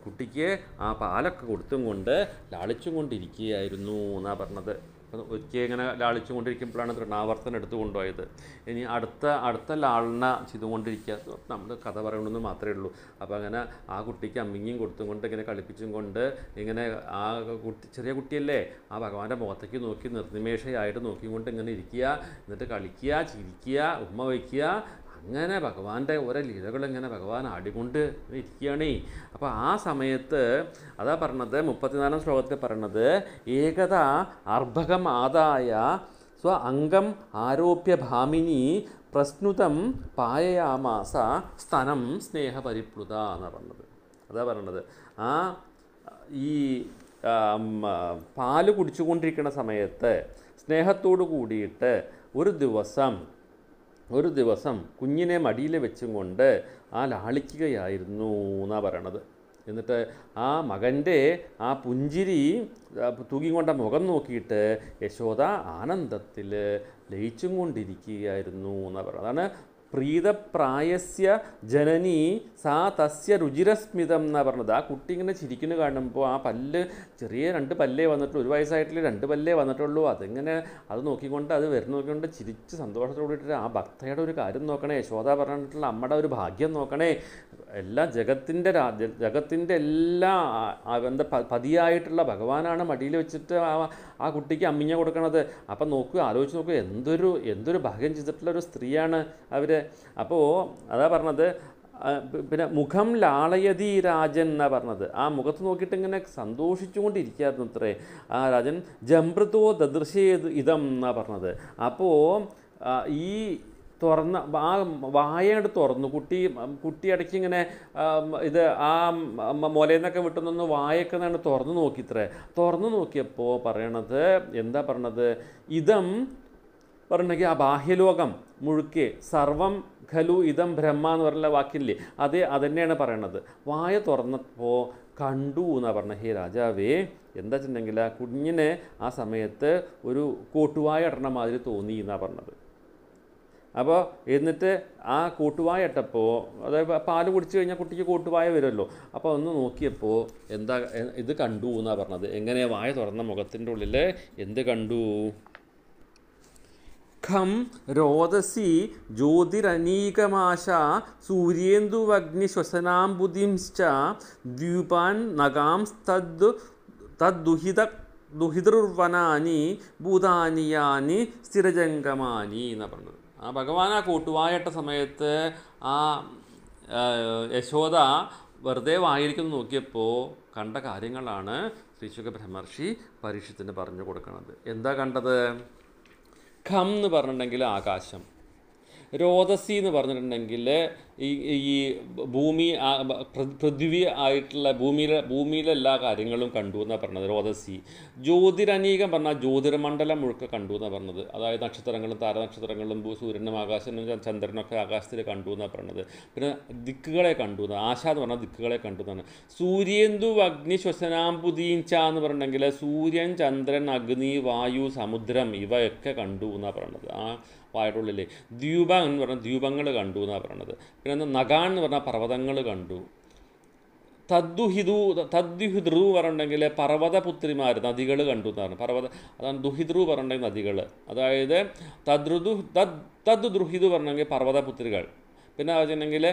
കുട്ടിക്ക് ആ പാലൊക്കെ കൊടുത്തും കൊണ്ട് ലാളിച്ചും കൊണ്ടിരിക്കുകയായിരുന്നു എന്നാണ് പറഞ്ഞത് അത് ഒരിക്കൽ ഇങ്ങനെ ലാളിച്ചു കൊണ്ടിരിക്കുമ്പോഴാണ് തൃണാവർത്തനം എടുത്തു കൊണ്ടുപോയത് ഇനി അടുത്ത അടുത്ത ലാളന ചെയ്തുകൊണ്ടിരിക്കുക നമ്മൾ കഥ പറയണമെന്ന് മാത്രമേ ഉള്ളൂ അപ്പോൾ അങ്ങനെ ആ കുട്ടിക്ക് അമ്മിങ്ങിയും കൊടുത്തും കൊണ്ട് ഇങ്ങനെ കളിപ്പിച്ചും കൊണ്ട് ഇങ്ങനെ ആ കുട്ടി ചെറിയ കുട്ടിയല്ലേ ആ ഭഗവാന്റെ മുഖത്തേക്ക് നോക്കി നിർനിമേഷയായിട്ട് നോക്കിക്കൊണ്ട് ഇങ്ങനെ ഇരിക്കുക എന്നിട്ട് കളിക്കുക ചിരിക്കുക ഉമ്മ വയ്ക്കുക അങ്ങനെ ഭഗവാന്റെ ഓരോ ഇങ്ങനെ ഭഗവാൻ ആടിക്കൊണ്ട് ഇരിക്കുകയാണേ അപ്പോൾ ആ സമയത്ത് അതാ പറഞ്ഞത് മുപ്പത്തിനാലാം ശ്ലോകത്തിൽ പറഞ്ഞത് ഏകത അർഭകം ആദായ സ്വ അംഗം ആരോപ്യ ഭാമിനി പ്രസ്നുതം പായയാമാസ സ്തനം സ്നേഹപരിപ്ലുത എന്നാണ് പറഞ്ഞത് അതാ പറഞ്ഞത് ആ ഈ പാല് കുടിച്ചുകൊണ്ടിരിക്കുന്ന സമയത്ത് സ്നേഹത്തോടു കൂടിയിട്ട് ഒരു ദിവസം ഒരു ദിവസം കുഞ്ഞിനെ മടിയിൽ വെച്ചും കൊണ്ട് ആ ലാളിക്കുകയായിരുന്നു എന്നാണ് പറയണത് എന്നിട്ട് ആ മകൻ്റെ ആ പുഞ്ചിരി തൂങ്ങിക്കൊണ്ട മുഖം നോക്കിയിട്ട് യശോദ ആനന്ദത്തിൽ ലയിച്ചും കൊണ്ടിരിക്കുകയായിരുന്നു എന്ന് പറയുന്നത് അതാണ് പ്രീതപ്രായസ്യ ജനനി സാ തസ്യ രുചിരസ്മിതം എന്നാണ് പറഞ്ഞത് ആ കുട്ടി ഇങ്ങനെ ചിരിക്കുന്ന കാണുമ്പോൾ ആ പല്ല് ചെറിയ രണ്ട് പല്ലേ വന്നിട്ടുള്ളൂ ഒരു വയസ്സായിട്ടില്ല രണ്ട് പല്ലേ വന്നിട്ടുള്ളൂ അതിങ്ങനെ അത് നോക്കിക്കൊണ്ട് അത് വരുന്ന നോക്കിക്കൊണ്ട് ചിരിച്ച് സന്തോഷത്തോടെ ആ ഭക്തയുടെ ഒരു കാര്യം നോക്കണേ യശോദ പറഞ്ഞിട്ടുള്ള അമ്മയുടെ ഒരു ഭാഗ്യം നോക്കണേ എല്ലാ ജഗത്തിൻ്റെ രാജ ജഗത്തിൻ്റെ എല്ലാ എന്താ പതിയായിട്ടുള്ള ഭഗവാനാണ് മടിയിൽ വെച്ചിട്ട് ആ ആ കുട്ടിക്ക് അമ്മിഞ്ഞ കൊടുക്കണത് അപ്പം നോക്കുക ആലോചിച്ച് നോക്കുക എന്തൊരു എന്തൊരു ഭാഗ്യം ചെയ്തിട്ടുള്ള ഒരു സ്ത്രീയാണ് അവർ അപ്പോൾ അതാ പറഞ്ഞത് പിന്നെ മുഖം ലാളയതി രാജൻ എന്നാണ് പറഞ്ഞത് ആ മുഖത്ത് നോക്കിയിട്ട് ഇങ്ങനെ സന്തോഷിച്ചുകൊണ്ടിരിക്കുന്നു അത്രേ ആ രാജൻ ജംബൃതോ ദദൃശേത് ഇതം എന്നാണ് പറഞ്ഞത് അപ്പോൾ ഈ തുറന്ന ആ വായയുടെ തുറന്നു കുട്ടി കുട്ടി ഇടയ്ക്ക് ഇങ്ങനെ ഇത് ആ നിന്നൊക്കെ വിട്ടുനിന്ന് വായൊക്കെ എന്നാണ് തുറന്നു നോക്കിത്രേ തുറന്നു നോക്കിയപ്പോൾ പറയണത് എന്താ പറയണത് ഇതം പറഞ്ഞെങ്കിൽ ആ ബാഹ്യലോകം മുഴുക്കെ സർവം ഖലു ഇതം ബ്രഹ്മ എന്ന് പറഞ്ഞ വാക്കില്ലേ അത് അതന്നെയാണ് പറയണത് വായ തുറന്നപ്പോൾ കണ്ടു എന്നാണ് പറഞ്ഞത് ഹേ രാജാവേ എന്താ വെച്ചിട്ടുണ്ടെങ്കിൽ ആ കുഞ്ഞിനെ ആ സമയത്ത് ഒരു കോട്ടുവായ ഇടണ മാതിരി തോന്നി എന്നാണ് പറഞ്ഞത് അപ്പോൾ എന്നിട്ട് ആ കൂട്ടുവായ ഇട്ടപ്പോൾ അതായത് പാൽ കുടിച്ചു കഴിഞ്ഞാൽ കുട്ടിക്ക് കൂട്ടുവായ വരുമല്ലോ അപ്പോൾ ഒന്ന് നോക്കിയപ്പോൾ എന്താ ഇത് കണ്ടു എന്നാണ് പറഞ്ഞത് എങ്ങനെ വായ തുറന്ന മുഖത്തിൻ്റെ ഉള്ളിൽ എന്ത് കണ്ടു ഖം രോദസി ജ്യോതിരനീകമാശ സൂര്യേന്ദുവഗ്നിശ്വസനാംബുദിംശ്ച ദ്വീപാൻ നഗാംസ്തദ് തദ്ദുഹിത ദുഹിതൃർവനാനി ഭൂതാനിയാനി സ്ഥിരജംഗമാനി എന്നാണ് പറഞ്ഞത് ആ ഭഗവാൻ ആ കൂട്ടുവായിട്ട സമയത്ത് ആ യശോദ വെറുതെ വായിരിക്കുന്നു നോക്കിയപ്പോൾ കണ്ട കാര്യങ്ങളാണ് ശ്രീശുഖ ബ്രഹ്മർഷി പരീക്ഷത്തിന് പറഞ്ഞു കൊടുക്കുന്നത് എന്താ കണ്ടത് ഖം എന്ന് പറഞ്ഞിട്ടുണ്ടെങ്കിൽ ആകാശം രോദസി എന്ന് പറഞ്ഞിട്ടുണ്ടെങ്കിൽ ഈ ഈ ഭൂമി പൃഥ്വി ആയിട്ടുള്ള ഭൂമിയിലെ ഭൂമിയിലെ എല്ലാ കാര്യങ്ങളും കണ്ടു എന്നാണ് പറഞ്ഞത് രോദസി ജ്യോതിരനീകം പറഞ്ഞാൽ ജ്യോതിർമണ്ഡലം മുഴുക്ക കണ്ടു എന്നാണ് പറഞ്ഞത് അതായത് നക്ഷത്രങ്ങളും താരനക്ഷത്രങ്ങളും സൂര്യനും ആകാശനും ചന്ദ്രനൊക്കെ ആകാശത്തിൽ കണ്ടു എന്നാണ് പറഞ്ഞത് പിന്നെ ദിക്കുകളെ കണ്ടു എന്ന് ആശ എന്ന് പറഞ്ഞാൽ ദിക്കുകളെ കണ്ടു എന്നാണ് സൂര്യേന്ദു അഗ്നി ച എന്ന് പറഞ്ഞിട്ടുണ്ടെങ്കിൽ സൂര്യൻ ചന്ദ്രൻ അഗ്നി വായു സമുദ്രം ഇവയൊക്കെ കണ്ടു എന്നാണ് പറഞ്ഞത് ആ വായടുള്ളിൽ ദ്വീപ എന്ന് പറഞ്ഞാൽ ദ്വീപങ്ങൾ കണ്ടു എന്നാണ് പറയണത് പിന്നെ നഗാൻ എന്ന് പറഞ്ഞാൽ പർവ്വതങ്ങൾ കണ്ടു തദ്ദുഹിദു തദ്ദുഹിദ്രു പറഞ്ഞിട്ടുണ്ടെങ്കിൽ പർവ്വതപുത്രിമാർ നദികൾ കണ്ടു എന്നാണ് പർവ്വത അതാണ് ദുഹിദ്രു പറഞ്ഞിട്ടുണ്ടെങ്കിൽ നദികൾ അതായത് തദ്രുദു തദ് തദ് ദുഹിദു പറഞ്ഞെങ്കിൽ പർവ്വതപുത്രികൾ പിന്നെ വെച്ചിട്ടുണ്ടെങ്കിൽ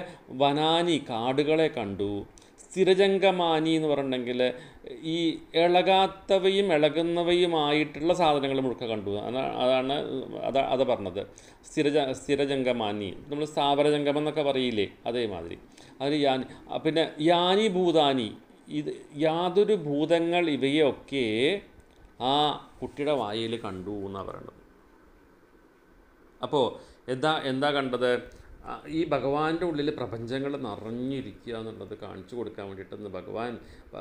വനാനി കാടുകളെ കണ്ടു സ്ഥിരജംഗമാനി എന്ന് പറഞ്ഞിട്ടുണ്ടെങ്കിൽ ഈ ഇളകാത്തവയും ഇളകുന്നവയുമായിട്ടുള്ള സാധനങ്ങൾ മുഴുക്ക കണ്ടു അതാണ് അത് അത് പറഞ്ഞത് സ്ഥിരജ സ്ഥിരജംഗമാനി നമ്മൾ സ്ഥാപരജംഗം എന്നൊക്കെ പറയില്ലേ അതേമാതിരി അതിൽ യാനി പിന്നെ യാനി ഭൂതാനി ഇത് യാതൊരു ഭൂതങ്ങൾ ഇവയൊക്കെ ആ കുട്ടിയുടെ വായയിൽ കണ്ടു എന്നാണ് പറയുന്നത് അപ്പോൾ എന്താ എന്താ കണ്ടത് ഈ ഭഗവാന്റെ ഉള്ളിൽ പ്രപഞ്ചങ്ങൾ നിറഞ്ഞിരിക്കുക എന്നുള്ളത് കാണിച്ചു കൊടുക്കാൻ വേണ്ടിയിട്ട് ഭഗവാൻ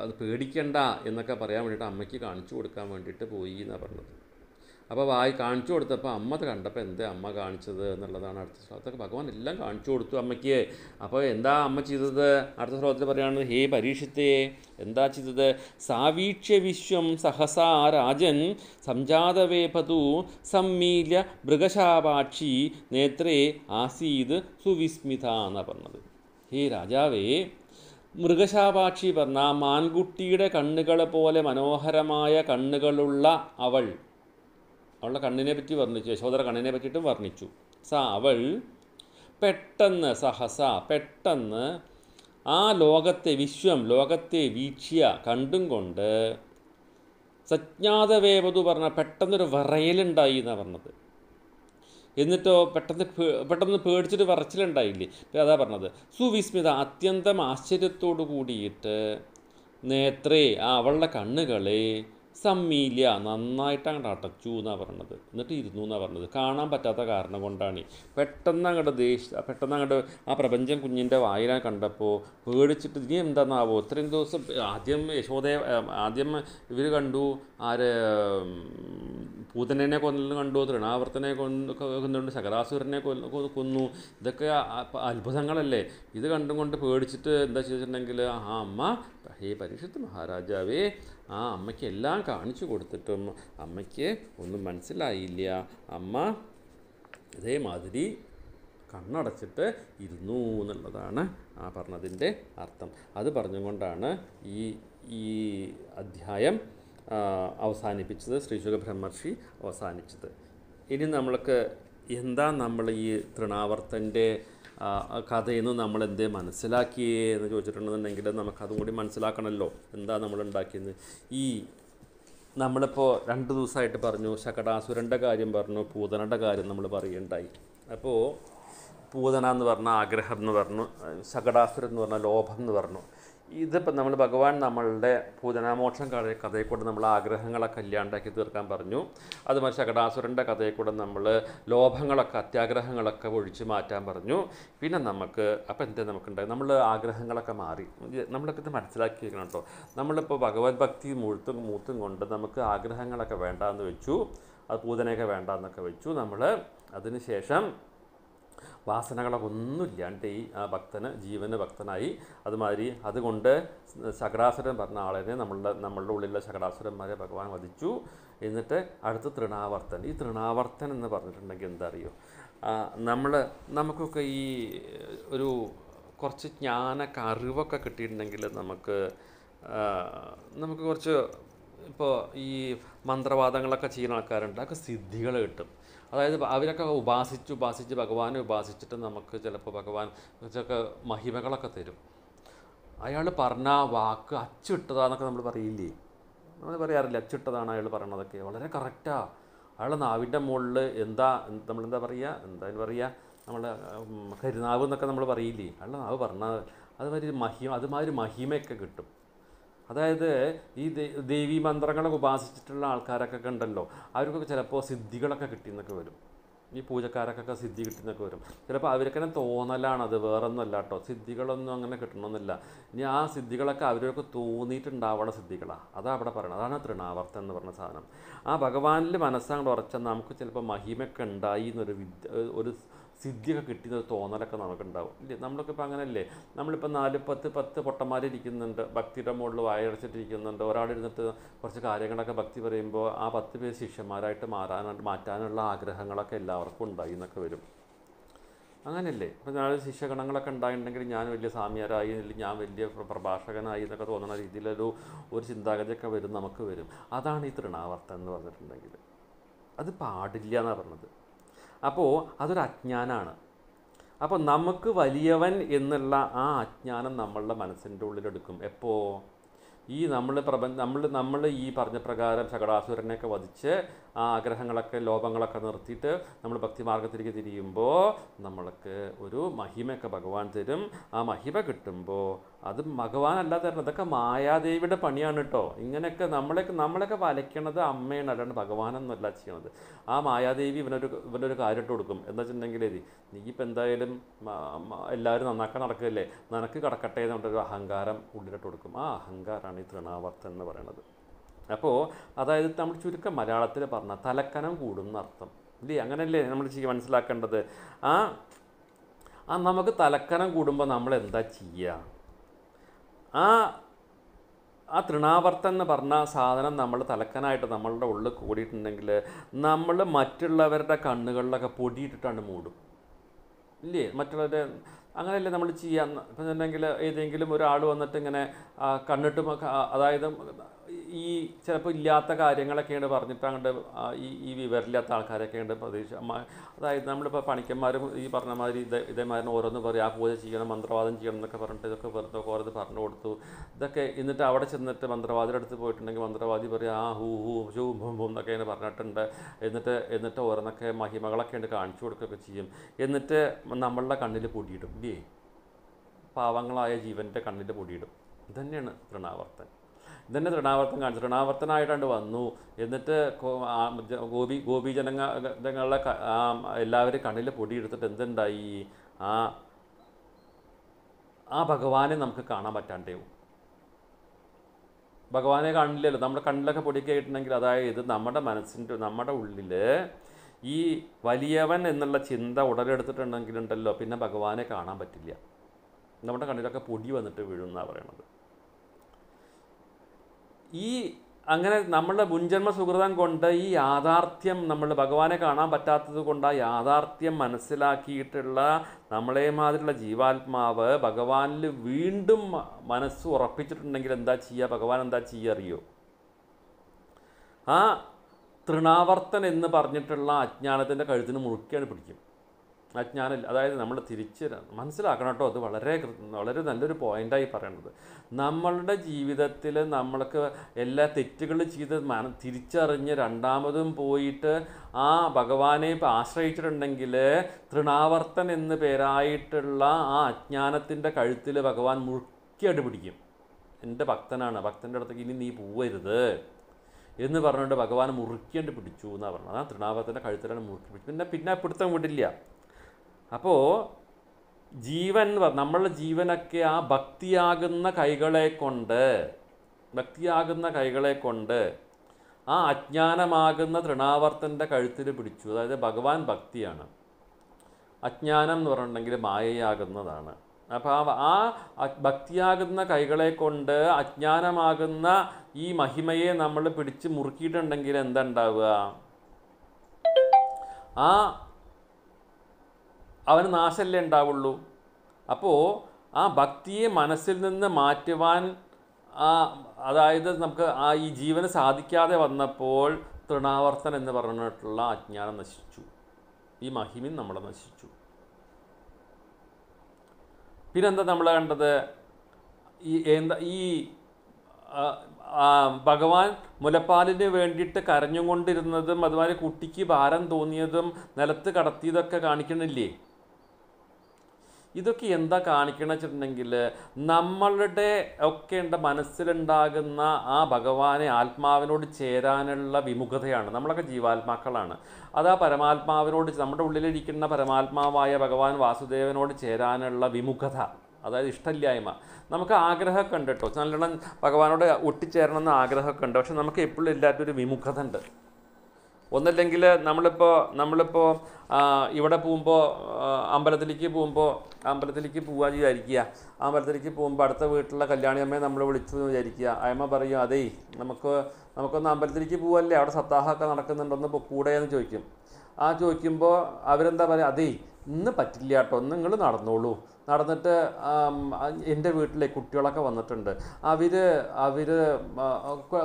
അത് പേടിക്കണ്ട എന്നൊക്കെ പറയാൻ വേണ്ടിയിട്ട് അമ്മയ്ക്ക് കാണിച്ചു കൊടുക്കാൻ വേണ്ടിയിട്ട് പോയി എന്നാണ് പറഞ്ഞത് അപ്പോൾ വായി കാണിച്ചു കൊടുത്തപ്പോൾ അമ്മ കണ്ടപ്പോൾ എന്താ അമ്മ കാണിച്ചത് എന്നുള്ളതാണ് അടുത്ത ശ്ലോകത്തൊക്കെ ഭഗവാൻ എല്ലാം കാണിച്ചു കൊടുത്തു അമ്മയ്ക്ക് അപ്പോൾ എന്താ അമ്മ ചെയ്തത് അടുത്ത ശ്ലോകത്തിൽ പറയുകയാണ് ഹേ പരീക്ഷത്തെ എന്താ ചെയ്തത് സാവീക്ഷ്യ വിശ്വം സഹസാ രാജൻ സംജാതവേപതു സമ്മീല്യ മൃഗശാപാക്ഷി നേത്രേ ആസീത് സുവിസ്മിത എന്നാണ് പറഞ്ഞത് ഹേ രാജാവേ മൃഗശാപാക്ഷി പറഞ്ഞ മാൻകുട്ടിയുടെ കണ്ണുകളെ പോലെ മനോഹരമായ കണ്ണുകളുള്ള അവൾ അവളുടെ കണ്ണിനെ പറ്റി വർണ്ണിച്ചു യശോദര കണ്ണിനെ പറ്റിയിട്ട് വർണ്ണിച്ചു സ അവൾ പെട്ടെന്ന് സഹസ പെട്ടെന്ന് ആ ലോകത്തെ വിശ്വം ലോകത്തെ വീക്ഷ്യ കണ്ടും കൊണ്ട് സജ്ഞാതവേവതു പറഞ്ഞ പെട്ടെന്നൊരു വിറയലുണ്ടായി എന്നാണ് പറഞ്ഞത് എന്നിട്ടോ പെട്ടെന്ന് പെട്ടെന്ന് പേടിച്ചിട്ട് വിറച്ചിലുണ്ടായില്ലേ അതാ പറഞ്ഞത് സുവിസ്മിത അത്യന്തം ആശ്ചര്യത്തോടു കൂടിയിട്ട് നേത്രേ ആ അവളുടെ കണ്ണുകളെ സമ്മീല്യ നന്നായിട്ട് അങ്ങോട്ട് അടച്ചു എന്നാണ് പറഞ്ഞത് എന്നിട്ട് ഇരുന്നു എന്നാണ് പറഞ്ഞത് കാണാൻ പറ്റാത്ത കാരണം കൊണ്ടാണ് പെട്ടെന്ന് അങ്ങോട്ട് ദേഷ്യ പെട്ടെന്ന് അങ്ങോട്ട് ആ പ്രപഞ്ചം കുഞ്ഞിൻ്റെ വായിലാൻ കണ്ടപ്പോൾ പേടിച്ചിട്ട് ഇനി എന്താണെന്നാവോ ഇത്രയും ദിവസം ആദ്യം യശോദയെ ആദ്യം ഇവർ കണ്ടു ആര് പൂതനേനെ കൊന്നു കണ്ടു തൃണാവർത്തനെ കൊന്നുകൊണ്ട് ശകരാസുരനെ കൊന്നു ഇതൊക്കെ അത്ഭുതങ്ങളല്ലേ ഇത് കണ്ടും കൊണ്ട് പേടിച്ചിട്ട് എന്താ ചെയ്തിട്ടുണ്ടെങ്കിൽ ആ അമ്മ ഹേ പരീക്ഷത്ത് മഹാരാജാവേ ആ അമ്മയ്ക്ക് എല്ലാം കാണിച്ചു കൊടുത്തിട്ടും അമ്മയ്ക്ക് ഒന്നും മനസ്സിലായില്ല അമ്മ ഇതേമാതിരി കണ്ണടച്ചിട്ട് ഇരുന്നു എന്നുള്ളതാണ് ആ പറഞ്ഞതിൻ്റെ അർത്ഥം അത് പറഞ്ഞുകൊണ്ടാണ് ഈ ഈ അധ്യായം അവസാനിപ്പിച്ചത് ശ്രീശുഖ ബ്രഹ്മർഷി അവസാനിച്ചത് ഇനി നമ്മൾക്ക് എന്താ നമ്മൾ ഈ തൃണാവർത്തൻ്റെ കഥയിൽ നിന്ന് നമ്മൾ എന്തേ മനസ്സിലാക്കിയേ എന്ന് ചോദിച്ചിട്ടുണ്ടെന്നുണ്ടെങ്കിൽ നമുക്കതും കൂടി മനസ്സിലാക്കണമല്ലോ എന്താ നമ്മൾ ഉണ്ടാക്കിയെന്ന് ഈ നമ്മളിപ്പോൾ രണ്ട് ദിവസമായിട്ട് പറഞ്ഞു ശകടാസുരൻ്റെ കാര്യം പറഞ്ഞു പൂതനയുടെ കാര്യം നമ്മൾ പറയുണ്ടായി അപ്പോൾ പൂതന എന്ന് പറഞ്ഞാൽ ആഗ്രഹം എന്ന് പറഞ്ഞു ശകടാസുരൻ എന്ന് പറഞ്ഞാൽ ലോഭം എന്ന് പറഞ്ഞു ഇതിപ്പോൾ നമ്മൾ ഭഗവാൻ നമ്മളുടെ ഭൂതനാമോക്ഷം കഥയിൽ കൂടെ നമ്മൾ ആഗ്രഹങ്ങളൊക്കെ കല്യാണ്ടാക്കി തീർക്കാൻ പറഞ്ഞു അതുമാതിരി ശകടാസുരൻ്റെ കഥയിൽ കൂടെ നമ്മൾ ലോഭങ്ങളൊക്കെ അത്യാഗ്രഹങ്ങളൊക്കെ ഒഴിച്ചു മാറ്റാൻ പറഞ്ഞു പിന്നെ നമുക്ക് അപ്പോൾ എന്താ നമുക്കുണ്ടായി നമ്മൾ ആഗ്രഹങ്ങളൊക്കെ മാറി നമ്മളൊക്കെ ഇത് മനസ്സിലാക്കിയിരിക്കണം കേട്ടോ നമ്മളിപ്പോൾ ഭഗവത് ഭക്തി മുഴുത്തും മൂത്തും കൊണ്ട് നമുക്ക് ആഗ്രഹങ്ങളൊക്കെ വേണ്ടാന്ന് വെച്ചു അത് പൂതനയൊക്കെ വേണ്ടാന്നൊക്കെ വെച്ചു നമ്മൾ അതിന് ശേഷം വാസനകളൊക്കെ ഒന്നുമില്ലാണ്ട് ഈ ഭക്തന് ജീവന് ഭക്തനായി അതുമാതിരി അതുകൊണ്ട് ശകടാസുരൻ പറഞ്ഞ ആളിനെ നമ്മളുടെ നമ്മളുടെ ഉള്ളിലുള്ള ശകടാസുരന്മാരെ ഭഗവാൻ വധിച്ചു എന്നിട്ട് അടുത്ത് തൃണാവർത്തൻ ഈ തൃണാവർത്തൻ എന്ന് പറഞ്ഞിട്ടുണ്ടെങ്കിൽ എന്താ അറിയോ നമ്മൾ നമുക്കൊക്കെ ഈ ഒരു കുറച്ച് ജ്ഞാനൊക്കെ അറിവൊക്കെ കിട്ടിയിട്ടുണ്ടെങ്കിൽ നമുക്ക് നമുക്ക് കുറച്ച് ഇപ്പോൾ ഈ മന്ത്രവാദങ്ങളൊക്കെ ചെയ്യുന്ന ആൾക്കാരുണ്ട് അതൊക്കെ സിദ്ധികൾ കിട്ടും അതായത് അവരൊക്കെ ഉപാസിച്ച് ഉപാസിച്ച് ഭഗവാനെ ഉപാസിച്ചിട്ട് നമുക്ക് ചിലപ്പോൾ ഭഗവാൻ ഇതൊക്കെ മഹിമകളൊക്കെ തരും അയാൾ പറഞ്ഞ വാക്ക് അച്ചിട്ടതാന്നൊക്കെ നമ്മൾ പറയില്ലേ നമ്മൾ പറയാറില്ല അച്ചിട്ടതാണ് അയാൾ പറയണതൊക്കെ വളരെ കറക്റ്റാണ് അയാൾ നാവിൻ്റെ മുകളിൽ എന്താ നമ്മളെന്താ പറയുക എന്താ പറയുക നമ്മൾ കരുനാവ് എന്നൊക്കെ നമ്മൾ പറയില്ലേ അയാൾ നാവ് പറഞ്ഞാൽ അതുമാതിരി മഹിമ അതുമാതിരി മഹിമയൊക്കെ കിട്ടും അതായത് ഈ ദേവീ മന്ത്രങ്ങളൊക്കെ ഉപാസിച്ചിട്ടുള്ള ആൾക്കാരൊക്കെ ഉണ്ടല്ലോ അവർക്കൊക്കെ ചിലപ്പോൾ സിദ്ധികളൊക്കെ കിട്ടിയെന്നൊക്കെ വരും ഈ പൂജക്കാരൊക്കെ സിദ്ധി കിട്ടുന്നൊക്കെ വരും ചിലപ്പോൾ അവർക്കന്നെ തോന്നലാണത് വേറൊന്നുമല്ല കേട്ടോ സിദ്ധികളൊന്നും അങ്ങനെ കിട്ടണമെന്നില്ല ഇനി ആ സിദ്ധികളൊക്കെ അവരൊക്കെ തോന്നിയിട്ടുണ്ടാവണ സിദ്ധികളാണ് അതാണ് അവിടെ പറയണത് അതാണ് തൃണാവർത്തം എന്ന് പറഞ്ഞ സാധനം ആ ഭഗവാനിൽ മനസ്സങ്ങോട്ട് ഉറച്ചാൽ നമുക്ക് ചിലപ്പോൾ മഹിമയൊക്കെ ഉണ്ടായി എന്നൊരു വിദ്യ ഒരു സിദ്ധിയൊക്കെ കിട്ടിയെന്നൊരു തോന്നലൊക്കെ നമുക്കുണ്ടാവും ഇല്ലേ നമ്മളൊക്കെ ഇപ്പോൾ അങ്ങനെയല്ലേ നമ്മളിപ്പോൾ നാല് പത്ത് പത്ത് പൊട്ടന്മാരിരിക്കുന്നുണ്ട് ഭക്തിയുടെ മുകളിൽ വായടച്ചിട്ടിരിക്കുന്നുണ്ട് ഒരാളിരുന്നിട്ട് കുറച്ച് കാര്യങ്ങളൊക്കെ ഭക്തി പറയുമ്പോൾ ആ പത്ത് പേര് ശിഷ്യന്മാരായിട്ട് മാറാനായിട്ട് മാറ്റാനുള്ള ആഗ്രഹങ്ങളൊക്കെ എല്ലാവർക്കും ഉണ്ടായി എന്നൊക്കെ വരും അങ്ങനെയല്ലേ അപ്പോൾ ഞാൻ ശിഷ്യഗണങ്ങളൊക്കെ ഉണ്ടായിട്ടുണ്ടെങ്കിൽ ഞാൻ വലിയ സ്വാമിയാരായി അല്ലെങ്കിൽ ഞാൻ വലിയ പ്രഭാഷകനായി എന്നൊക്കെ തോന്നുന്ന രീതിയിലൊരു ഒരു ചിന്താഗതിയൊക്കെ വരും നമുക്ക് വരും അതാണ് ഈ തൃണാവർത്തം എന്ന് പറഞ്ഞിട്ടുണ്ടെങ്കിൽ അത് പാടില്ല എന്നാണ് പറഞ്ഞത് അപ്പോൾ അതൊരു അജ്ഞാനമാണ് അപ്പോൾ നമുക്ക് വലിയവൻ എന്നുള്ള ആ അജ്ഞാനം നമ്മളുടെ മനസ്സിൻ്റെ ഉള്ളിലെടുക്കും എപ്പോൾ ഈ നമ്മൾ പ്രപഞ്ച നമ്മൾ നമ്മൾ ഈ പറഞ്ഞ പ്രകാരം ശകടാസുരനെയൊക്കെ വധിച്ച് ആ ആഗ്രഹങ്ങളൊക്കെ ലോഭങ്ങളൊക്കെ നിർത്തിയിട്ട് നമ്മൾ ഭക്തിമാർഗത്തിലേക്ക് തിരിയുമ്പോൾ നമ്മൾക്ക് ഒരു മഹിമയൊക്കെ ഭഗവാൻ തരും ആ മഹിമ കിട്ടുമ്പോൾ അത് ഭഗവാനല്ല തരുന്നത് അതൊക്കെ മായാദേവിയുടെ പണിയാണ് കേട്ടോ ഇങ്ങനെയൊക്കെ നമ്മളെയൊക്കെ നമ്മളൊക്കെ വലയ്ക്കണത് അമ്മയാണ് അല്ലാണ്ട് ഭഗവാനെന്നല്ല ചെയ്യണത് ആ മായാദേവി ഇവനൊരു ഇവനൊരു കാര്യം ഇട്ട് കൊടുക്കും എന്താ വെച്ചിട്ടുണ്ടെങ്കിൽ നീ ഇപ്പം എന്തായാലും എല്ലാവരും നന്നാക്കാൻ നടക്കില്ലേ നിനക്ക് കടക്കട്ടെ എന്നുള്ളൊരു അഹങ്കാരം ഉള്ളിലിട്ട് കൊടുക്കും ആ അഹങ്കാരമാണ് ഈ തൃണാവർത്തൻ എന്ന് പറയുന്നത് അപ്പോൾ അതായത് നമ്മൾ ചുരുക്കം മലയാളത്തിൽ പറഞ്ഞ തലക്കനം കൂടും അർത്ഥം ഇല്ലേ അങ്ങനല്ലേ നമ്മൾ ചെയ്യുക മനസ്സിലാക്കേണ്ടത് ആ ആ നമുക്ക് തലക്കനം കൂടുമ്പോൾ നമ്മൾ എന്താ ചെയ്യുക ആ ആ തൃണാവർത്തം എന്ന് പറഞ്ഞ സാധനം നമ്മൾ തലക്കനായിട്ട് നമ്മളുടെ ഉള്ളിൽ കൂടിയിട്ടുണ്ടെങ്കിൽ നമ്മൾ മറ്റുള്ളവരുടെ കണ്ണുകളിലൊക്കെ പൊടിയിട്ടിട്ടാണ് മൂടും ഇല്ലേ മറ്റുള്ളവരെ അങ്ങനെയല്ലേ നമ്മൾ ചെയ്യാൻ ഇപ്പം ഏതെങ്കിലും ഒരാൾ വന്നിട്ട് ഇങ്ങനെ കണ്ണിട്ട് അതായത് ഈ ചിലപ്പോൾ ഇല്ലാത്ത കാര്യങ്ങളൊക്കെയാണ് പറഞ്ഞിട്ട് അങ്ങോട്ട് ഈ ഈ വിവരമില്ലാത്ത ആൾക്കാരൊക്കെ പ്രതീക്ഷ അതായത് നമ്മളിപ്പോൾ പണിക്കന്മാരും ഈ പറഞ്ഞ മാതിരി ഇതേ ഇതേമാതിരി ഓരോന്ന് പറയും ആ പൂജ ചെയ്യണം മന്ത്രവാദം ചെയ്യണം എന്നൊക്കെ പറഞ്ഞിട്ട് ഇതൊക്കെ വെറുതെ ഓരോന്ന് പറഞ്ഞു കൊടുത്തു ഇതൊക്കെ എന്നിട്ട് അവിടെ ചെന്നിട്ട് മന്ത്രവാദിയുടെ അടുത്ത് പോയിട്ടുണ്ടെങ്കിൽ മന്ത്രവാദി പറയും ആ ഹൂ ഹൂ ഷൂ ഭൂം ഭൂം എന്നൊക്കെയാണ് പറഞ്ഞിട്ടുണ്ട് എന്നിട്ട് എന്നിട്ട് ഓരോന്നൊക്കെ മഹിമകളൊക്കെ ഉണ്ട് കാണിച്ചു കൊടുക്കുകയൊക്കെ ചെയ്യും എന്നിട്ട് നമ്മളുടെ കണ്ണിൽ പൊടിയിടും ഇല്ലേ പാവങ്ങളായ ജീവൻ്റെ കണ്ണിൽ പൊടിയിടും ഇതന്നെയാണ് തൃണാവർത്തൻ ഇതന്നെ തൃണാവർത്തം കാണിച്ചു തൃണാവർത്തനായിട്ടാണ്ട് വന്നു എന്നിട്ട് ഗോപി ഗോപി ജനങ്ങളുടെ എല്ലാവരും കണ്ണിൽ പൊടിയെടുത്തിട്ട് എന്തുണ്ടായി ആ ആ ഭഗവാനെ നമുക്ക് കാണാൻ പറ്റാണ്ടേ ഭഗവാനെ കാണില്ലല്ലോ നമ്മുടെ കണ്ണിലൊക്കെ പൊടിക്കായിട്ടുണ്ടെങ്കിൽ അതായത് നമ്മുടെ മനസ്സിൻ്റെ നമ്മുടെ ഉള്ളിൽ ഈ വലിയവൻ എന്നുള്ള ചിന്ത ഉടലെടുത്തിട്ടുണ്ടെങ്കിലുണ്ടല്ലോ പിന്നെ ഭഗവാനെ കാണാൻ പറ്റില്ല നമ്മുടെ കണ്ണിലൊക്കെ പൊടി വന്നിട്ട് വീഴുമെന്നാണ് പറയണത് ഈ അങ്ങനെ നമ്മളുടെ മുൻജന്മ സുഹൃതം കൊണ്ട് ഈ യാഥാർത്ഥ്യം നമ്മൾ ഭഗവാനെ കാണാൻ പറ്റാത്തത് കൊണ്ട് ആ യാഥാർത്ഥ്യം മനസ്സിലാക്കിയിട്ടുള്ള നമ്മളെ മാതിരിയുള്ള ജീവാത്മാവ് ഭഗവാനിൽ വീണ്ടും മനസ്സ് ഉറപ്പിച്ചിട്ടുണ്ടെങ്കിൽ എന്താ ചെയ്യുക ഭഗവാൻ എന്താ ചെയ്യുക അറിയോ ആ തൃണാവർത്തൻ എന്ന് പറഞ്ഞിട്ടുള്ള അജ്ഞാനത്തിൻ്റെ കഴുത്തിന് മുറുക്കിയാണ് പിടിക്കും അജ്ഞാനം അതായത് നമ്മൾ തിരിച്ച് മനസ്സിലാക്കണം കേട്ടോ അത് വളരെ വളരെ നല്ലൊരു പോയിൻ്റായി പറയുന്നത് നമ്മളുടെ ജീവിതത്തിൽ നമ്മൾക്ക് എല്ലാ തെറ്റുകൾ ചെയ്ത് മന തിരിച്ചറിഞ്ഞ് രണ്ടാമതും പോയിട്ട് ആ ഭഗവാനെ ആശ്രയിച്ചിട്ടുണ്ടെങ്കിൽ തൃണാവർത്തൻ എന്ന് പേരായിട്ടുള്ള ആ അജ്ഞാനത്തിൻ്റെ കഴുത്തിൽ ഭഗവാൻ മുഴുക്കിയായിട്ട് പിടിക്കും എൻ്റെ ഭക്തനാണ് ഭക്തൻ്റെ അടുത്തേക്ക് ഇനി നീ പോവരുത് എന്ന് പറഞ്ഞുകൊണ്ട് ഭഗവാൻ മുറുക്കേണ്ടി പിടിച്ചു എന്നാണ് പറഞ്ഞത് ആ തൃണാവർത്തൻ്റെ കഴുത്തിലാണ് മുറുക്കി പിടിച്ചു പിന്നെ പിന്നെ പിടുത്തം വിടില്ല അപ്പോൾ ജീവൻ നമ്മളുടെ ജീവനൊക്കെ ആ ഭക്തിയാകുന്ന കൈകളെ കൊണ്ട് ഭക്തിയാകുന്ന കൈകളെ കൊണ്ട് ആ അജ്ഞാനമാകുന്ന തൃണാവർത്തൻ്റെ കഴുത്തിൽ പിടിച്ചു അതായത് ഭഗവാൻ ഭക്തിയാണ് അജ്ഞാനം എന്ന് പറഞ്ഞിട്ടുണ്ടെങ്കിൽ മായയാകുന്നതാണ് അപ്പോൾ ആ ഭക്തിയാകുന്ന കൈകളെ കൊണ്ട് അജ്ഞാനമാകുന്ന ഈ മഹിമയെ നമ്മൾ പിടിച്ച് മുറുക്കിയിട്ടുണ്ടെങ്കിൽ എന്താ ഉണ്ടാവുക ആ അവന് നാശമല്ലേ ഉണ്ടാവുള്ളൂ അപ്പോൾ ആ ഭക്തിയെ മനസ്സിൽ നിന്ന് മാറ്റുവാൻ അതായത് നമുക്ക് ആ ഈ ജീവന് സാധിക്കാതെ വന്നപ്പോൾ തൃണാവർത്തൻ എന്ന് പറഞ്ഞിട്ടുള്ള അജ്ഞാനം നശിച്ചു ഈ മഹിമിൻ നമ്മളെ നശിച്ചു പിന്നെന്താ നമ്മൾ കണ്ടത് ഈ എന്താ ഈ ഭഗവാൻ മുലപ്പാലിന് വേണ്ടിയിട്ട് കരഞ്ഞുകൊണ്ടിരുന്നതും അതുമാതിരി കുട്ടിക്ക് ഭാരം തോന്നിയതും നിലത്ത് കടത്തിയതൊക്കെ കാണിക്കണില്ലേ ഇതൊക്കെ എന്താ കാണിക്കണമെന്ന് വെച്ചിട്ടുണ്ടെങ്കിൽ നമ്മളുടെ ഒക്കെ ഉണ്ട് മനസ്സിലുണ്ടാകുന്ന ആ ഭഗവാനെ ആത്മാവിനോട് ചേരാനുള്ള വിമുഖതയാണ് നമ്മളൊക്കെ ജീവാത്മാക്കളാണ് അത് ആ പരമാത്മാവിനോട് നമ്മുടെ ഉള്ളിലിരിക്കുന്ന പരമാത്മാവായ ഭഗവാൻ വാസുദേവനോട് ചേരാനുള്ള വിമുഖത അതായത് ഇഷ്ടമില്ലായ്മ നമുക്ക് ആഗ്രഹമൊക്കെ ഉണ്ട് കേട്ടോ നല്ലോണം ഭഗവാനോട് ഒട്ടിച്ചേരണമെന്ന് ആഗ്രഹമൊക്കെ ഉണ്ട് പക്ഷെ നമുക്ക് എപ്പോഴും എല്ലാവരും ഒരു വിമുഖത ഉണ്ട് ഒന്നല്ലെങ്കിൽ നമ്മളിപ്പോൾ നമ്മളിപ്പോൾ ഇവിടെ പോകുമ്പോൾ അമ്പലത്തിലേക്ക് പോകുമ്പോൾ അമ്പലത്തിലേക്ക് പോവാ വിചാരിക്കുക അമ്പലത്തിലേക്ക് പോകുമ്പോൾ അടുത്ത വീട്ടിലുള്ള കല്യാണി അമ്മയെ നമ്മൾ വിളിച്ചു വിചാരിക്കുക അമ്മ പറയും അതേ നമുക്ക് നമുക്കൊന്ന് അമ്പലത്തിലേക്ക് പോവല്ലേ അവിടെ സത്താഹമൊക്കെ നടക്കുന്നുണ്ടൊന്ന് കൂടെ എന്ന് ചോദിക്കും ആ ചോദിക്കുമ്പോൾ അവരെന്താ പറയുക അതേ ഇന്ന് പറ്റില്ല കേട്ടോ ഇന്ന് നിങ്ങൾ നടന്നോളൂ നടന്നിട്ട് എൻ്റെ വീട്ടിലെ കുട്ടികളൊക്കെ വന്നിട്ടുണ്ട് അവർ അവർ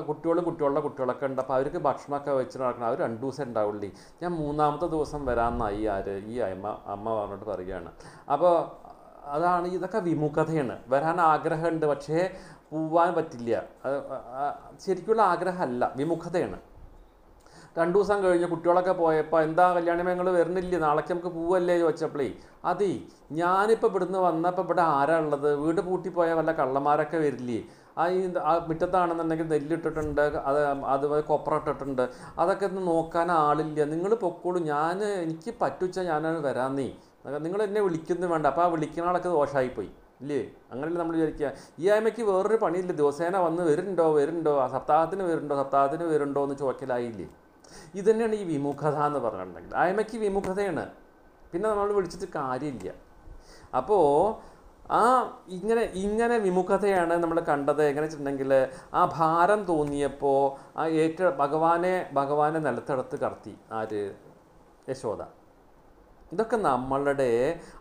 കുട്ടികൾ കുട്ടികളുടെ കുട്ടികളൊക്കെ ഉണ്ട് അപ്പോൾ അവർക്ക് ഭക്ഷണമൊക്കെ വെച്ച് നടക്കണം അവർ രണ്ട് ദിവസം ഉണ്ടാവുള്ളി ഞാൻ മൂന്നാമത്തെ ദിവസം വരാമെന്നായി ആര് ഈ അമ്മ അമ്മ പറഞ്ഞിട്ട് പറയുകയാണ് അപ്പോൾ അതാണ് ഇതൊക്കെ വിമുഖതയാണ് വരാൻ ആഗ്രഹമുണ്ട് പക്ഷേ പോവാൻ പറ്റില്ല ശരിക്കുള്ള ആഗ്രഹമല്ല വിമുഖതയാണ് രണ്ടു ദിവസം കഴിഞ്ഞ് കുട്ടികളൊക്കെ പോയപ്പോൾ എന്താ കല്യാണമേ നിങ്ങൾ വരുന്നില്ലേ നാളേക്ക് നമുക്ക് പോവല്ലേ ചോദിച്ചപ്പോഴേ അതെ ഞാനിപ്പോൾ ഇവിടുന്ന് വന്നപ്പോൾ ഇവിടെ ആരാ ഉള്ളത് വീട് പൂട്ടിപ്പോയ വല്ല കള്ളന്മാരൊക്കെ വരില്ലേ ആ ഈ മുറ്റത്താണെന്നുണ്ടെങ്കിൽ നെല്ലിട്ടിട്ടുണ്ട് അത് അതുപോലെ കൊപ്ര ഇട്ടിട്ടുണ്ട് അതൊക്കെ ഒന്ന് നോക്കാൻ ആളില്ല നിങ്ങൾ പൊക്കോളൂ ഞാൻ എനിക്ക് പറ്റുച്ച ഞാനത് വരാം നീ നിങ്ങൾ എന്നെ വിളിക്കുന്നു വേണ്ട അപ്പോൾ ആ വിളിക്കുന്ന ആളൊക്കെ ദോഷമായിപ്പോയി ഇല്ലേ അങ്ങനെയല്ലേ നമ്മൾ വിചാരിക്കുക ഈ ആയ്മയ്ക്ക് വേറൊരു പണിയില്ല ദിവസേന വന്ന് വരുന്നുണ്ടോ വരുന്നുണ്ടോ സപ്താഹത്തിന് വരുന്നുണ്ടോ സപ്താഹത്തിന് വരുന്നുണ്ടോ എന്ന് ചോദിക്കലായില്ലേ ഇത് തന്നെയാണ് ഈ വിമുഖത എന്ന് പറഞ്ഞിട്ടുണ്ടെങ്കിൽ അയമയ്ക്ക് വിമുഖതയാണ് പിന്നെ നമ്മൾ വിളിച്ചിട്ട് കാര്യമില്ല അപ്പോൾ ആ ഇങ്ങനെ ഇങ്ങനെ വിമുഖതയാണ് നമ്മൾ കണ്ടത് എങ്ങനെ വെച്ചിട്ടുണ്ടെങ്കിൽ ആ ഭാരം തോന്നിയപ്പോൾ ആ ഏറ്റ ഭഗവാനെ ഭഗവാനെ നിലത്തെടുത്ത് കടത്തി ആര് യശോദ ഇതൊക്കെ നമ്മളുടെ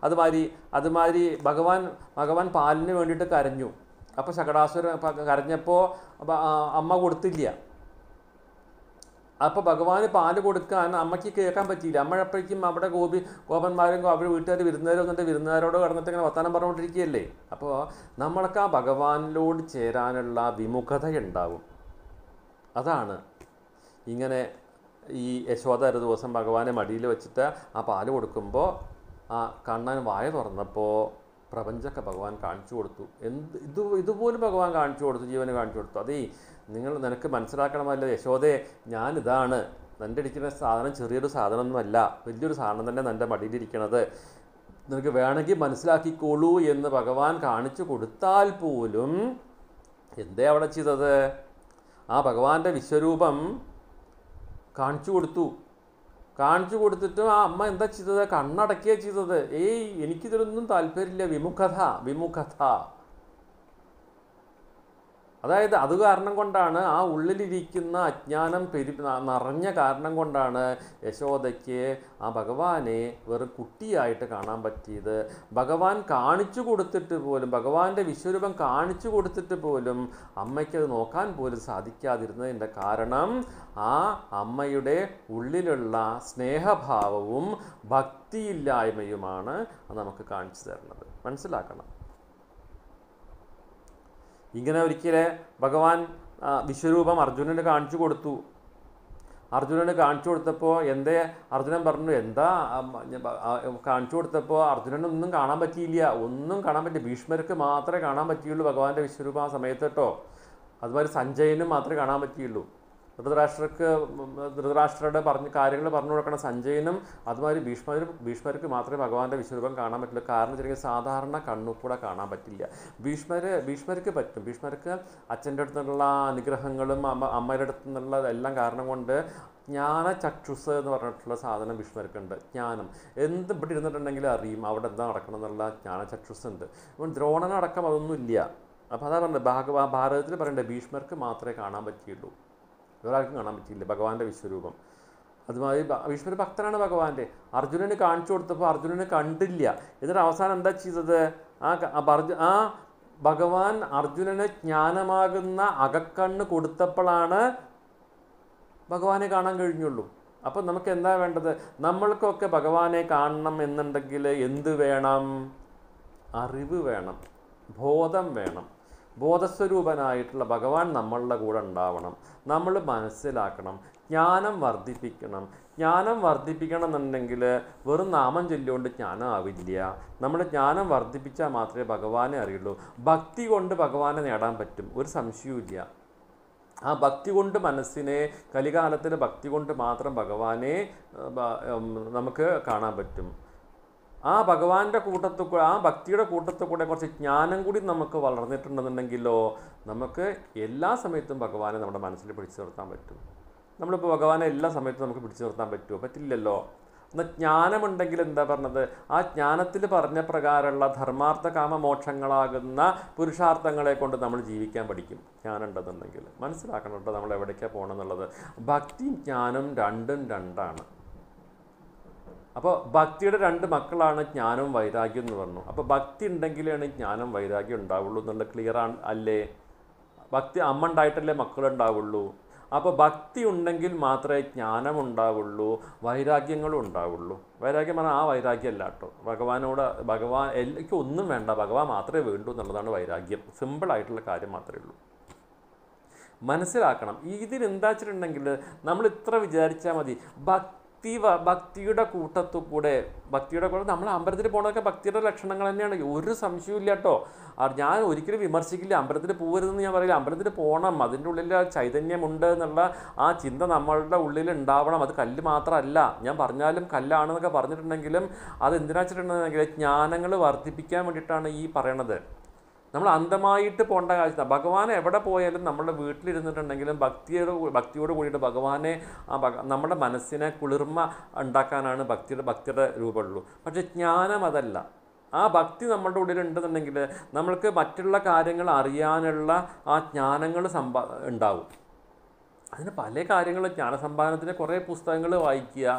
അതുമാതിരി അതുമാതിരി ഭഗവാൻ ഭഗവാൻ പാലിന് വേണ്ടിയിട്ട് കരഞ്ഞു അപ്പോൾ ശകടാസുരൻ കരഞ്ഞപ്പോൾ അമ്മ കൊടുത്തില്ല അപ്പോൾ ഭഗവാന് പാല് കൊടുക്കാൻ അമ്മയ്ക്ക് കേൾക്കാൻ പറ്റിയില്ല അമ്മഴപ്പോഴേക്കും അവിടെ ഗോപി ഗോപന്മാരും അവർ വീട്ടുകാർ വിരുന്നുകാരും എന്നിട്ട് വിരുന്നുകാരോട് കടന്നിട്ട് ഇങ്ങനെ വർത്താനം പറഞ്ഞുകൊണ്ടിരിക്കുകയല്ലേ അപ്പോൾ നമ്മൾക്ക് ആ ഭഗവാനിലോട് ചേരാനുള്ള വിമുഖതയുണ്ടാവും അതാണ് ഇങ്ങനെ ഈ യശോദ ഒരു ദിവസം ഭഗവാനെ മടിയിൽ വെച്ചിട്ട് ആ പാല് കൊടുക്കുമ്പോൾ ആ കണ്ണൻ വായ തുറന്നപ്പോൾ പ്രപഞ്ചമൊക്കെ ഭഗവാൻ കാണിച്ചു കൊടുത്തു എന്ത് ഇത് ഇതുപോലും ഭഗവാൻ കാണിച്ചു കൊടുത്തു ജീവന് കാണിച്ചു കൊടുത്തു അതേ നിങ്ങൾ നിനക്ക് മനസ്സിലാക്കണമല്ലോ യശോദയെ ഞാനിതാണ് നിൻ്റെ ഇരിക്കുന്ന സാധനം ചെറിയൊരു സാധനമൊന്നുമല്ല വലിയൊരു സാധനം തന്നെ നിൻ്റെ മടിയിലിരിക്കണത് നിനക്ക് വേണമെങ്കിൽ മനസ്സിലാക്കിക്കോളൂ എന്ന് ഭഗവാൻ കാണിച്ചു കൊടുത്താൽ പോലും എന്തേ അവിടെ ചെയ്തത് ആ ഭഗവാന്റെ വിശ്വരൂപം കാണിച്ചു കൊടുത്തു കാണിച്ചു കൊടുത്തിട്ടും ആ അമ്മ എന്താ ചെയ്തത് കണ്ണടക്കിയ ചെയ്തത് ഏയ് എനിക്കിതിലൊന്നും താല്പര്യമില്ല വിമുഖത വിമുഖത അതായത് അത് കാരണം കൊണ്ടാണ് ആ ഉള്ളിലിരിക്കുന്ന അജ്ഞാനം പെരു നിറഞ്ഞ കാരണം കൊണ്ടാണ് യശോദയ്ക്ക് ആ ഭഗവാനെ വെറും കുട്ടിയായിട്ട് കാണാൻ പറ്റിയത് ഭഗവാൻ കാണിച്ചു കൊടുത്തിട്ട് പോലും ഭഗവാന്റെ വിശ്വരൂപം കാണിച്ചു കൊടുത്തിട്ട് പോലും അമ്മയ്ക്കത് നോക്കാൻ പോലും സാധിക്കാതിരുന്നതിൻ്റെ കാരണം ആ അമ്മയുടെ ഉള്ളിലുള്ള സ്നേഹഭാവവും ഭക്തിയില്ലായ്മയുമാണ് നമുക്ക് കാണിച്ചു തരുന്നത് മനസ്സിലാക്കണം ഇങ്ങനെ ഒരിക്കലെ ഭഗവാൻ വിശ്വരൂപം അർജുനന് കാണിച്ചു കൊടുത്തു അർജുനന് കാണിച്ചു കൊടുത്തപ്പോൾ എന്തേ അർജുനൻ പറഞ്ഞു എന്താ കാണിച്ചു കൊടുത്തപ്പോൾ അർജുനനൊന്നും കാണാൻ പറ്റിയില്ല ഒന്നും കാണാൻ പറ്റില്ല ഭീഷ്മർക്ക് മാത്രമേ കാണാൻ പറ്റിയുള്ളൂ ഭഗവാന്റെ വിശ്വരൂപം ആ സമയത്ത് കേട്ടോ അതുപോലെ സഞ്ജയനും മാത്രമേ കാണാൻ പറ്റിയുള്ളൂ ധൃതരാഷ്ട്രക്ക് ധൃതരാഷ്ട്രയുടെ പറഞ്ഞ കാര്യങ്ങൾ പറഞ്ഞു കൊടുക്കണ സഞ്ജയനും അതുമാതിരി ഭീഷ്മർ ഭീഷ്മർക്ക് മാത്രമേ ഭഗവാന്റെ വിശ്വരൂപം കാണാൻ പറ്റുള്ളൂ കാരണം ചെറിയ സാധാരണ കണ്ണുപ്പൂടെ കാണാൻ പറ്റില്ല ഭീഷ്മര് ഭീഷ്മർക്ക് പറ്റും ഭീഷ്മർക്ക് അച്ഛൻ്റെ അടുത്ത് നിന്നുള്ള അനുഗ്രഹങ്ങളും അമ്മ അമ്മയുടെ അടുത്ത് നിന്നുള്ള എല്ലാം കാരണം കൊണ്ട് ജ്ഞാന ചക്ഷുസ് എന്ന് പറഞ്ഞിട്ടുള്ള സാധനം ഭീഷ്മർക്കുണ്ട് ജ്ഞാനം എന്ത് ഇവിടെ ഇരുന്നിട്ടുണ്ടെങ്കിൽ അറിയും അവിടെ എന്താ നടക്കണം എന്നുള്ള ജ്ഞാന ചക്ഷുസ് ഉണ്ട് ഇപ്പം ദ്രോണനടക്കം അതൊന്നുമില്ല അപ്പോൾ അതാ പറഞ്ഞത് ഭാഗ ഭാരതത്തിൽ പറയേണ്ടത് ഭീഷ്മർക്ക് മാത്രമേ കാണാൻ പറ്റിയുള്ളൂ ഒരാൾക്കും കാണാൻ പറ്റിയില്ല ഭഗവാന്റെ വിശ്വരൂപം അതുമായി ഭീഷ്മര ഭക്തനാണ് ഭഗവാന്റെ അർജുനന് കാണിച്ചു കൊടുത്തപ്പോൾ അർജുനന് കണ്ടില്ല എന്നിട്ട് അവസാനം എന്താ ചെയ്തത് ആ അർജു ആ ഭഗവാൻ അർജുനന് ജ്ഞാനമാകുന്ന അകക്കണ്ണ് കൊടുത്തപ്പോഴാണ് ഭഗവാനെ കാണാൻ കഴിഞ്ഞുള്ളൂ അപ്പം നമുക്ക് എന്താ വേണ്ടത് നമ്മൾക്കൊക്കെ ഭഗവാനെ കാണണം എന്നുണ്ടെങ്കിൽ എന്ത് വേണം അറിവ് വേണം ബോധം വേണം ബോധസ്വരൂപനായിട്ടുള്ള ഭഗവാൻ നമ്മളുടെ കൂടെ ഉണ്ടാവണം നമ്മൾ മനസ്സിലാക്കണം ജ്ഞാനം വർദ്ധിപ്പിക്കണം ജ്ഞാനം വർദ്ധിപ്പിക്കണം എന്നുണ്ടെങ്കിൽ വെറും നാമം ചൊല്ലുകൊണ്ട് ജ്ഞാനം ആവില്ല നമ്മൾ ജ്ഞാനം വർദ്ധിപ്പിച്ചാൽ മാത്രമേ ഭഗവാനെ അറിയുള്ളൂ ഭക്തി കൊണ്ട് ഭഗവാനെ നേടാൻ പറ്റും ഒരു സംശയവുമില്ല ആ ഭക്തി കൊണ്ട് മനസ്സിനെ കലികാലത്തിൽ ഭക്തി കൊണ്ട് മാത്രം ഭഗവാനെ നമുക്ക് കാണാൻ പറ്റും ആ ഭഗവാന്റെ കൂട്ടത്തിൽ ആ ഭക്തിയുടെ കൂട്ടത്തിൽ കൂടെ കുറച്ച് ജ്ഞാനം കൂടി നമുക്ക് വളർന്നിട്ടുണ്ടെന്നുണ്ടെങ്കിലോ നമുക്ക് എല്ലാ സമയത്തും ഭഗവാനെ നമ്മുടെ മനസ്സിൽ പിടിച്ചു നിർത്താൻ പറ്റും നമ്മളിപ്പോൾ ഭഗവാനെ എല്ലാ സമയത്തും നമുക്ക് പിടിച്ചു നിർത്താൻ പറ്റുമോ പറ്റില്ലല്ലോ എന്നാൽ ജ്ഞാനമുണ്ടെങ്കിൽ എന്താ പറഞ്ഞത് ആ ജ്ഞാനത്തിൽ പറഞ്ഞ പ്രകാരമുള്ള ധർമാർത്ഥ കാമ മോക്ഷങ്ങളാകുന്ന പുരുഷാർത്ഥങ്ങളെ കൊണ്ട് നമ്മൾ ജീവിക്കാൻ പഠിക്കും ജ്ഞാനുണ്ടെന്നുണ്ടെങ്കിൽ മനസ്സിലാക്കണം കേട്ടോ നമ്മൾ എവിടേക്കാണ് പോകണം എന്നുള്ളത് ഭക്തിയും ജ്ഞാനം രണ്ടും രണ്ടാണ് അപ്പോൾ ഭക്തിയുടെ രണ്ട് മക്കളാണ് ജ്ഞാനവും വൈരാഗ്യം എന്ന് പറഞ്ഞു അപ്പോൾ ഭക്തി ഉണ്ടെങ്കിലാണ് ജ്ഞാനം വൈരാഗ്യം ഉണ്ടാവുള്ളൂ എന്നുള്ള ക്ലിയർ ആണ് അല്ലേ ഭക്തി അമ്മ ഉണ്ടായിട്ടല്ലേ മക്കളുണ്ടാവുള്ളൂ അപ്പോൾ ഭക്തി ഉണ്ടെങ്കിൽ മാത്രമേ ജ്ഞാനം ഉണ്ടാവുള്ളൂ വൈരാഗ്യങ്ങളും ഉണ്ടാവുള്ളൂ വൈരാഗ്യം പറഞ്ഞാൽ ആ വൈരാഗ്യമല്ല കേട്ടോ ഭഗവാനോട് ഭഗവാൻ എനിക്ക് ഒന്നും വേണ്ട ഭഗവാൻ മാത്രമേ വേണ്ടൂ എന്നുള്ളതാണ് വൈരാഗ്യം സിമ്പിളായിട്ടുള്ള കാര്യം മാത്രമേ ഉള്ളൂ മനസ്സിലാക്കണം ഇതിൽ വെച്ചിട്ടുണ്ടെങ്കിൽ നമ്മൾ ഇത്ര വിചാരിച്ചാൽ മതി ഭക്തി ഭക്തിവ ഭക്തിയുടെ കൂട്ടത്തു കൂടെ ഭക്തിയുടെ കൂടെ നമ്മൾ അമ്പലത്തിൽ പോകണതൊക്കെ ഭക്തിയുടെ ലക്ഷണങ്ങൾ തന്നെയാണ് ഒരു സംശയവും ഇല്ല കേട്ടോ ഞാൻ ഒരിക്കലും വിമർശിക്കില്ല അമ്പലത്തിൽ പോകരുതെന്ന് ഞാൻ പറയില്ല അമ്പലത്തിൽ പോകണം അതിൻ്റെ ഉള്ളിൽ ചൈതന്യമുണ്ട് എന്നുള്ള ആ ചിന്ത നമ്മളുടെ ഉള്ളിൽ ഉണ്ടാവണം അത് കല്ല് മാത്രമല്ല ഞാൻ പറഞ്ഞാലും കല്ലാണെന്നൊക്കെ പറഞ്ഞിട്ടുണ്ടെങ്കിലും അത് എന്തിനാ ജ്ഞാനങ്ങൾ വർദ്ധിപ്പിക്കാൻ വേണ്ടിയിട്ടാണ് ഈ പറയണത് നമ്മൾ അന്ധമായിട്ട് പോകേണ്ട ആവശ്യമില്ല ഭഗവാൻ എവിടെ പോയാലും നമ്മുടെ വീട്ടിലിരുന്നിട്ടുണ്ടെങ്കിലും ഭക്തിയോട് ഭക്തിയോട് കൂടിയിട്ട് ഭഗവാനെ ആ നമ്മുടെ മനസ്സിനെ കുളിർമ ഉണ്ടാക്കാനാണ് ഭക്തിയുടെ ഭക്തിയുടെ രൂപമുള്ളൂ പക്ഷേ ജ്ഞാനം അതല്ല ആ ഭക്തി നമ്മളുടെ ഉള്ളിൽ ഉണ്ടെന്നുണ്ടെങ്കിൽ നമ്മൾക്ക് മറ്റുള്ള കാര്യങ്ങൾ അറിയാനുള്ള ആ ജ്ഞാനങ്ങൾ സമ്പാ ഉണ്ടാവും അതിന് പല കാര്യങ്ങളും ജ്ഞാനസമ്പാദനത്തിന് കുറേ പുസ്തകങ്ങൾ വായിക്കുക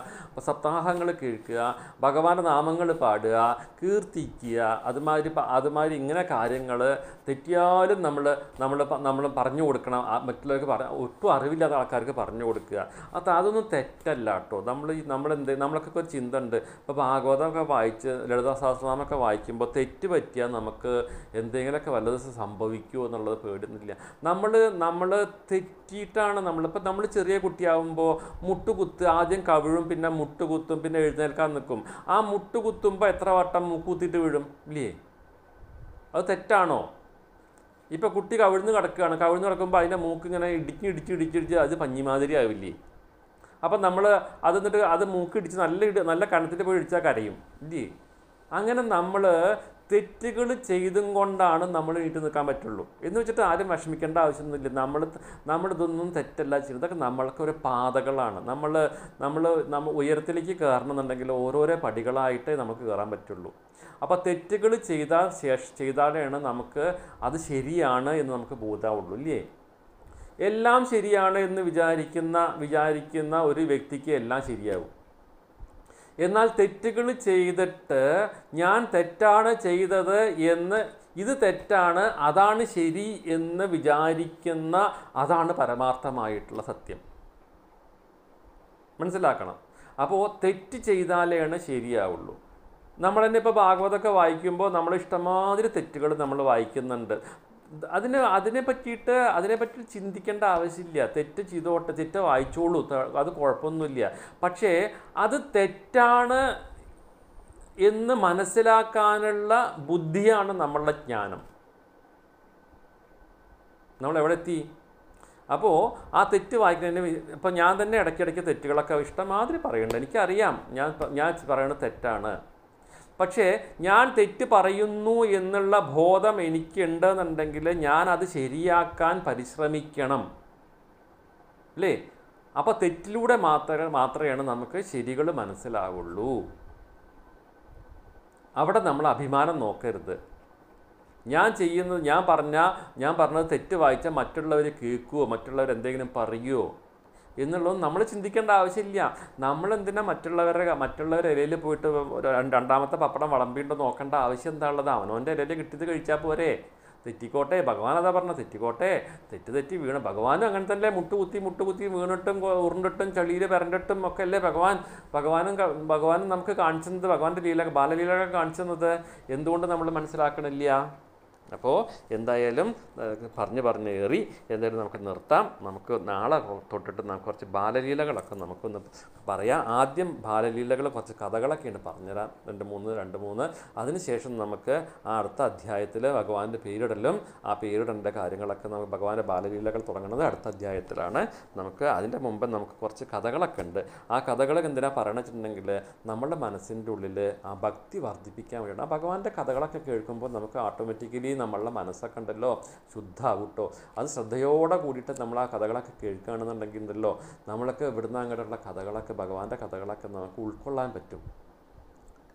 സപ്താഹങ്ങൾ കേൾക്കുക ഭഗവാന്റെ നാമങ്ങൾ പാടുക കീർത്തിക്കുക അതുമാതിരി അതുമാതിരി ഇങ്ങനെ കാര്യങ്ങൾ തെറ്റിയാലും നമ്മൾ നമ്മൾ നമ്മൾ പറഞ്ഞു കൊടുക്കണം മറ്റുള്ളവർക്ക് പറ ഒട്ടും അറിവില്ലാത്ത ആൾക്കാർക്ക് പറഞ്ഞു കൊടുക്കുക അത് അതൊന്നും തെറ്റല്ല കേട്ടോ നമ്മൾ നമ്മളെന്ത് നമ്മളൊക്കെ ഒരു ചിന്ത ഉണ്ട് ഇപ്പോൾ ഭാഗവതമൊക്കെ വായിച്ച് ലളിതാ സഹസ്രനാമൊക്കെ വായിക്കുമ്പോൾ തെറ്റ് പറ്റിയാൽ നമുക്ക് എന്തെങ്കിലുമൊക്കെ വല്ലതും സംഭവിക്കുമോ എന്നുള്ളത് പേടുന്നില്ല നമ്മൾ നമ്മൾ തെറ്റിയിട്ടാണ് നമ്മൾ നടക്കുന്നത് ഇപ്പം നമ്മൾ ചെറിയ കുട്ടിയാവുമ്പോൾ മുട്ടുകുത്ത് ആദ്യം കവിഴും പിന്നെ മുട്ടുകുത്തും പിന്നെ എഴുന്നേൽക്കാൻ നിൽക്കും ആ മുട്ടുകുത്തുമ്പോൾ എത്ര വട്ടം കുത്തിയിട്ട് വീഴും ഇല്ലേ അത് തെറ്റാണോ ഇപ്പോൾ കുട്ടി കവിഴ്ന്ന് കിടക്കുകയാണ് കവിഴ്ന്ന് കിടക്കുമ്പോൾ അതിൻ്റെ മൂക്ക് ഇങ്ങനെ ഇടിച്ച് ഇടിച്ച് ഇടിച്ചിടിച്ച് അത് പഞ്ഞിമാതിരി ആവില്ലേ അപ്പം നമ്മൾ അത് എന്നിട്ട് അത് മൂക്കിടിച്ച് നല്ല ഇടി നല്ല കണത്തിൽ പോയി ഇടിച്ചാൽ കരയും ഇല്ലേ അങ്ങനെ നമ്മൾ തെറ്റുകൾ ചെയ്തും കൊണ്ടാണ് നമ്മൾ വീട്ടിൽ നിൽക്കാൻ പറ്റുള്ളൂ എന്ന് വെച്ചിട്ട് ആരും വിഷമിക്കേണ്ട ആവശ്യമൊന്നുമില്ല നമ്മൾ നമ്മളിതൊന്നും തെറ്റല്ല ചെയ്യുന്നത് അതൊക്കെ നമ്മൾക്ക് ഒരു പാതകളാണ് നമ്മൾ നമ്മൾ നമ്മൾ ഉയരത്തിലേക്ക് കയറണമെന്നുണ്ടെങ്കിൽ ഓരോരോ പടികളായിട്ടേ നമുക്ക് കയറാൻ പറ്റുള്ളൂ അപ്പോൾ തെറ്റുകൾ ചെയ്താൽ ശേഷം ചെയ്താലാണ് നമുക്ക് അത് ശരിയാണ് എന്ന് നമുക്ക് ബോധാവുള്ളൂ ഇല്ലേ എല്ലാം ശരിയാണ് എന്ന് വിചാരിക്കുന്ന വിചാരിക്കുന്ന ഒരു വ്യക്തിക്ക് എല്ലാം ശരിയാവും എന്നാൽ തെറ്റുകൾ ചെയ്തിട്ട് ഞാൻ തെറ്റാണ് ചെയ്തത് എന്ന് ഇത് തെറ്റാണ് അതാണ് ശരി എന്ന് വിചാരിക്കുന്ന അതാണ് പരമാർത്ഥമായിട്ടുള്ള സത്യം മനസ്സിലാക്കണം അപ്പോൾ തെറ്റ് ചെയ്താലേണ് ശരിയാവുള്ളൂ നമ്മൾ തന്നെ ഇപ്പോൾ ഭാഗവതമൊക്കെ വായിക്കുമ്പോൾ നമ്മൾ ഇഷ്ടമാതിരി തെറ്റുകൾ നമ്മൾ വായിക്കുന്നുണ്ട് അതിന് അതിനെ പറ്റിയിട്ട് പറ്റി ചിന്തിക്കേണ്ട ആവശ്യമില്ല തെറ്റ് ചെയ്തോട്ടെ തെറ്റ് വായിച്ചോളൂ അത് കുഴപ്പമൊന്നുമില്ല പക്ഷേ അത് തെറ്റാണ് എന്ന് മനസ്സിലാക്കാനുള്ള ബുദ്ധിയാണ് നമ്മളുടെ ജ്ഞാനം നമ്മൾ എവിടെ എത്തി അപ്പോൾ ആ തെറ്റ് വായിക്കുന്നതിന് ഇപ്പോൾ ഞാൻ തന്നെ ഇടയ്ക്കിടയ്ക്ക് തെറ്റുകളൊക്കെ മാതിരി പറയുന്നുണ്ട് എനിക്കറിയാം ഞാൻ ഞാൻ പറയുന്നത് തെറ്റാണ് പക്ഷേ ഞാൻ തെറ്റ് പറയുന്നു എന്നുള്ള ബോധം എനിക്കുണ്ടെന്നുണ്ടെങ്കിൽ ഞാൻ അത് ശരിയാക്കാൻ പരിശ്രമിക്കണം അല്ലേ അപ്പോൾ തെറ്റിലൂടെ മാത്രമേ മാത്രമാണ് നമുക്ക് ശരികൾ മനസ്സിലാവുള്ളൂ അവിടെ നമ്മൾ അഭിമാനം നോക്കരുത് ഞാൻ ചെയ്യുന്നത് ഞാൻ പറഞ്ഞ ഞാൻ പറഞ്ഞത് തെറ്റ് വായിച്ചാൽ മറ്റുള്ളവർ കേൾക്കുമോ മറ്റുള്ളവർ എന്തെങ്കിലും പറയുമോ എന്നുള്ളത് നമ്മൾ ചിന്തിക്കേണ്ട ആവശ്യമില്ല നമ്മളെന്തിനാ മറ്റുള്ളവരുടെ മറ്റുള്ളവരുടെ ഇലയിൽ പോയിട്ട് രണ്ടാമത്തെ പപ്പടം വിളമ്പിയിട്ട് നോക്കേണ്ട ആവശ്യം എന്താ ഉള്ളത് അവനവൻ്റെ ഇലയിൽ കിട്ടിയത് കഴിച്ചാൽ പോരെ തെറ്റിക്കോട്ടെ ഭഗവാൻ അതാ പറഞ്ഞത് തെറ്റിക്കോട്ടെ തെറ്റ് തെറ്റി വീണ് ഭഗവാനും അങ്ങനെ തന്നെ മുട്ടുകുത്തി മുട്ടുകുത്തി വീണിട്ടും ഉരുണ്ടിട്ടും ചളിയിൽ പെരണ്ടിട്ടും ഒക്കെ അല്ലേ ഭഗവാൻ ഭഗവാനും ഭഗവാനും നമുക്ക് കാണിച്ചത് ഭഗവാന്റെ ലീല ബാലലീലൊക്കെ കാണിച്ചത് എന്തുകൊണ്ട് നമ്മൾ മനസ്സിലാക്കണില്ല അപ്പോൾ എന്തായാലും പറഞ്ഞു പറഞ്ഞ് ഏറി എന്തായാലും നമുക്ക് നിർത്താം നമുക്ക് നാളെ തൊട്ടിട്ട് നമുക്ക് കുറച്ച് ബാലലീലകളൊക്കെ നമുക്കൊന്ന് പറയാം ആദ്യം ബാലലീലകൾ കുറച്ച് കഥകളൊക്കെയാണ് പറഞ്ഞുതരാം രണ്ട് മൂന്ന് രണ്ട് മൂന്ന് അതിനുശേഷം നമുക്ക് ആ അടുത്ത അധ്യായത്തിൽ ഭഗവാന്റെ പേരിടലും ആ പേരിടലിൻ്റെ കാര്യങ്ങളൊക്കെ നമുക്ക് ഭഗവാന്റെ ബാലലീലകൾ തുടങ്ങുന്നത് അടുത്ത അധ്യായത്തിലാണ് നമുക്ക് അതിൻ്റെ മുമ്പ് നമുക്ക് കുറച്ച് കഥകളൊക്കെ ഉണ്ട് ആ കഥകളൊക്കെ എന്തിനാ പറയണെച്ചിട്ടുണ്ടെങ്കിൽ നമ്മുടെ മനസ്സിൻ്റെ ഉള്ളിൽ ആ ഭക്തി വർദ്ധിപ്പിക്കാൻ വേണ്ടിയാണ് ആ ഭഗവാന്റെ കഥകളൊക്കെ കേൾക്കുമ്പോൾ നമുക്ക് ഓട്ടോമാറ്റിക്കലി നമ്മളുടെ മനസ്സൊക്കെ ഉണ്ടല്ലോ ശുദ്ധമാകൂട്ടോ അത് ശ്രദ്ധയോടെ കൂടിയിട്ട് നമ്മൾ ആ കഥകളൊക്കെ കേൾക്കുകയാണെന്നുണ്ടെങ്കിൽ ഉണ്ടല്ലോ നമ്മളൊക്കെ ഇവിടുന്ന് അങ്ങോട്ടുള്ള കഥകളൊക്കെ ഭഗവാന്റെ കഥകളൊക്കെ നമുക്ക് ഉൾക്കൊള്ളാൻ പറ്റും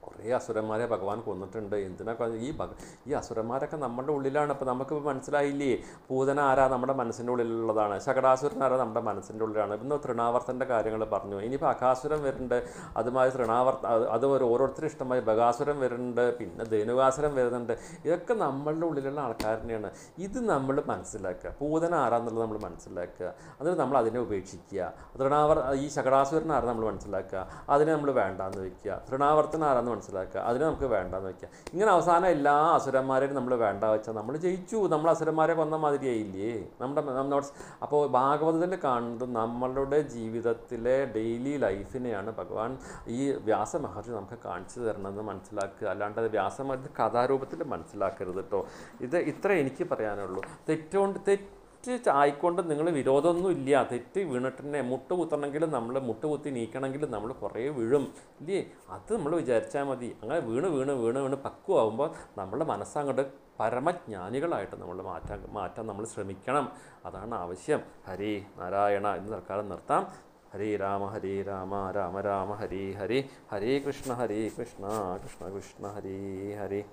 കുറേ അസുരന്മാരെ ഭഗവാൻ കൊന്നിട്ടുണ്ട് എന്തിനൊക്കെ ഈ ഭഗ ഈ അസുരന്മാരൊക്കെ നമ്മുടെ ഉള്ളിലാണ് അപ്പോൾ നമുക്ക് മനസ്സിലായില്ലേ പൂതന ആരാ നമ്മുടെ മനസ്സിൻ്റെ ഉള്ളിലുള്ളതാണ് ശകടാസുരൻ ആരാ നമ്മുടെ മനസ്സിൻ്റെ ഉള്ളിലാണ് ഇന്ന് തൃണാവർത്തൻ്റെ കാര്യങ്ങൾ പറഞ്ഞു ഇനിയിപ്പോൾ അകാസുരൻ വരുന്നുണ്ട് അതുമായി തൃണാവർത്ത അത് ഓരോരുത്തരും ഇഷ്ടമായി ബഗാസുരൻ വരുന്നുണ്ട് പിന്നെ ധേനുകാസുരൻ വരുന്നുണ്ട് ഇതൊക്കെ നമ്മളുടെ ഉള്ളിലുള്ള തന്നെയാണ് ഇത് നമ്മൾ മനസ്സിലാക്കുക പൂതന ആരാന്നുള്ളത് നമ്മൾ മനസ്സിലാക്കുക അതിന് നമ്മൾ അതിനെ ഉപേക്ഷിക്കുക തൃണാവർ ഈ ശകടാസുരൻ ആരാ നമ്മൾ മനസ്സിലാക്കുക അതിനെ നമ്മൾ വേണ്ടാന്ന് വയ്ക്കുക തൃണാവർത്തൻ ആരാന്ന് മനസ്സിലാക്കുക അതിനെ നമുക്ക് വേണ്ടെന്ന് വെക്കുക ഇങ്ങനെ അവസാനം എല്ലാ അസുരന്മാരെയും നമ്മൾ വേണ്ട വെച്ചാൽ നമ്മൾ ജയിച്ചു നമ്മൾ അസുരന്മാരെ കൊന്ന മാതിരിയായില്ലേ നമ്മുടെ നമ്മുടെ അപ്പോൾ ഭാഗവതത്തിൽ കാണുന്നത് നമ്മളുടെ ജീവിതത്തിലെ ഡെയിലി ലൈഫിനെയാണ് ഭഗവാൻ ഈ വ്യാസ മഹർഷി നമുക്ക് കാണിച്ചു തരണമെന്ന് മനസ്സിലാക്കുക അല്ലാണ്ട് അത് വ്യാസമഹർഷി കഥാരൂപത്തിൽ മനസ്സിലാക്കരുത് കേട്ടോ ഇത് ഇത്ര എനിക്ക് പറയാനുള്ളൂ തെറ്റുകൊണ്ട് തെറ്റ് തെറ്റ് ചായ്ക്കൊണ്ട് നിങ്ങൾ വിരോധമൊന്നും ഇല്ല തെറ്റ് വീണിട്ടെ മുട്ട് കുത്തണമെങ്കിലും നമ്മൾ മുട്ട് കുത്തി നീക്കണമെങ്കിലും നമ്മൾ കുറേ വീഴും ഇല്ലേ അത് നമ്മൾ വിചാരിച്ചാൽ മതി അങ്ങനെ വീണ് വീണ് വീണ് വീണ് പക്വമാകുമ്പോൾ നമ്മുടെ മനസ്സങ്ങോട്ട് പരമജ്ഞാനികളായിട്ട് നമ്മൾ മാറ്റാൻ മാറ്റാൻ നമ്മൾ ശ്രമിക്കണം അതാണ് ആവശ്യം ഹരി നാരായണ എന്ന് തൽക്കാലം നിർത്താം ഹരി രാമ ഹരി രാമ രാമ രാമ ഹരി ഹരി ഹരേ കൃഷ്ണ ഹരേ കൃഷ്ണ കൃഷ്ണ കൃഷ്ണ ഹരി ഹരി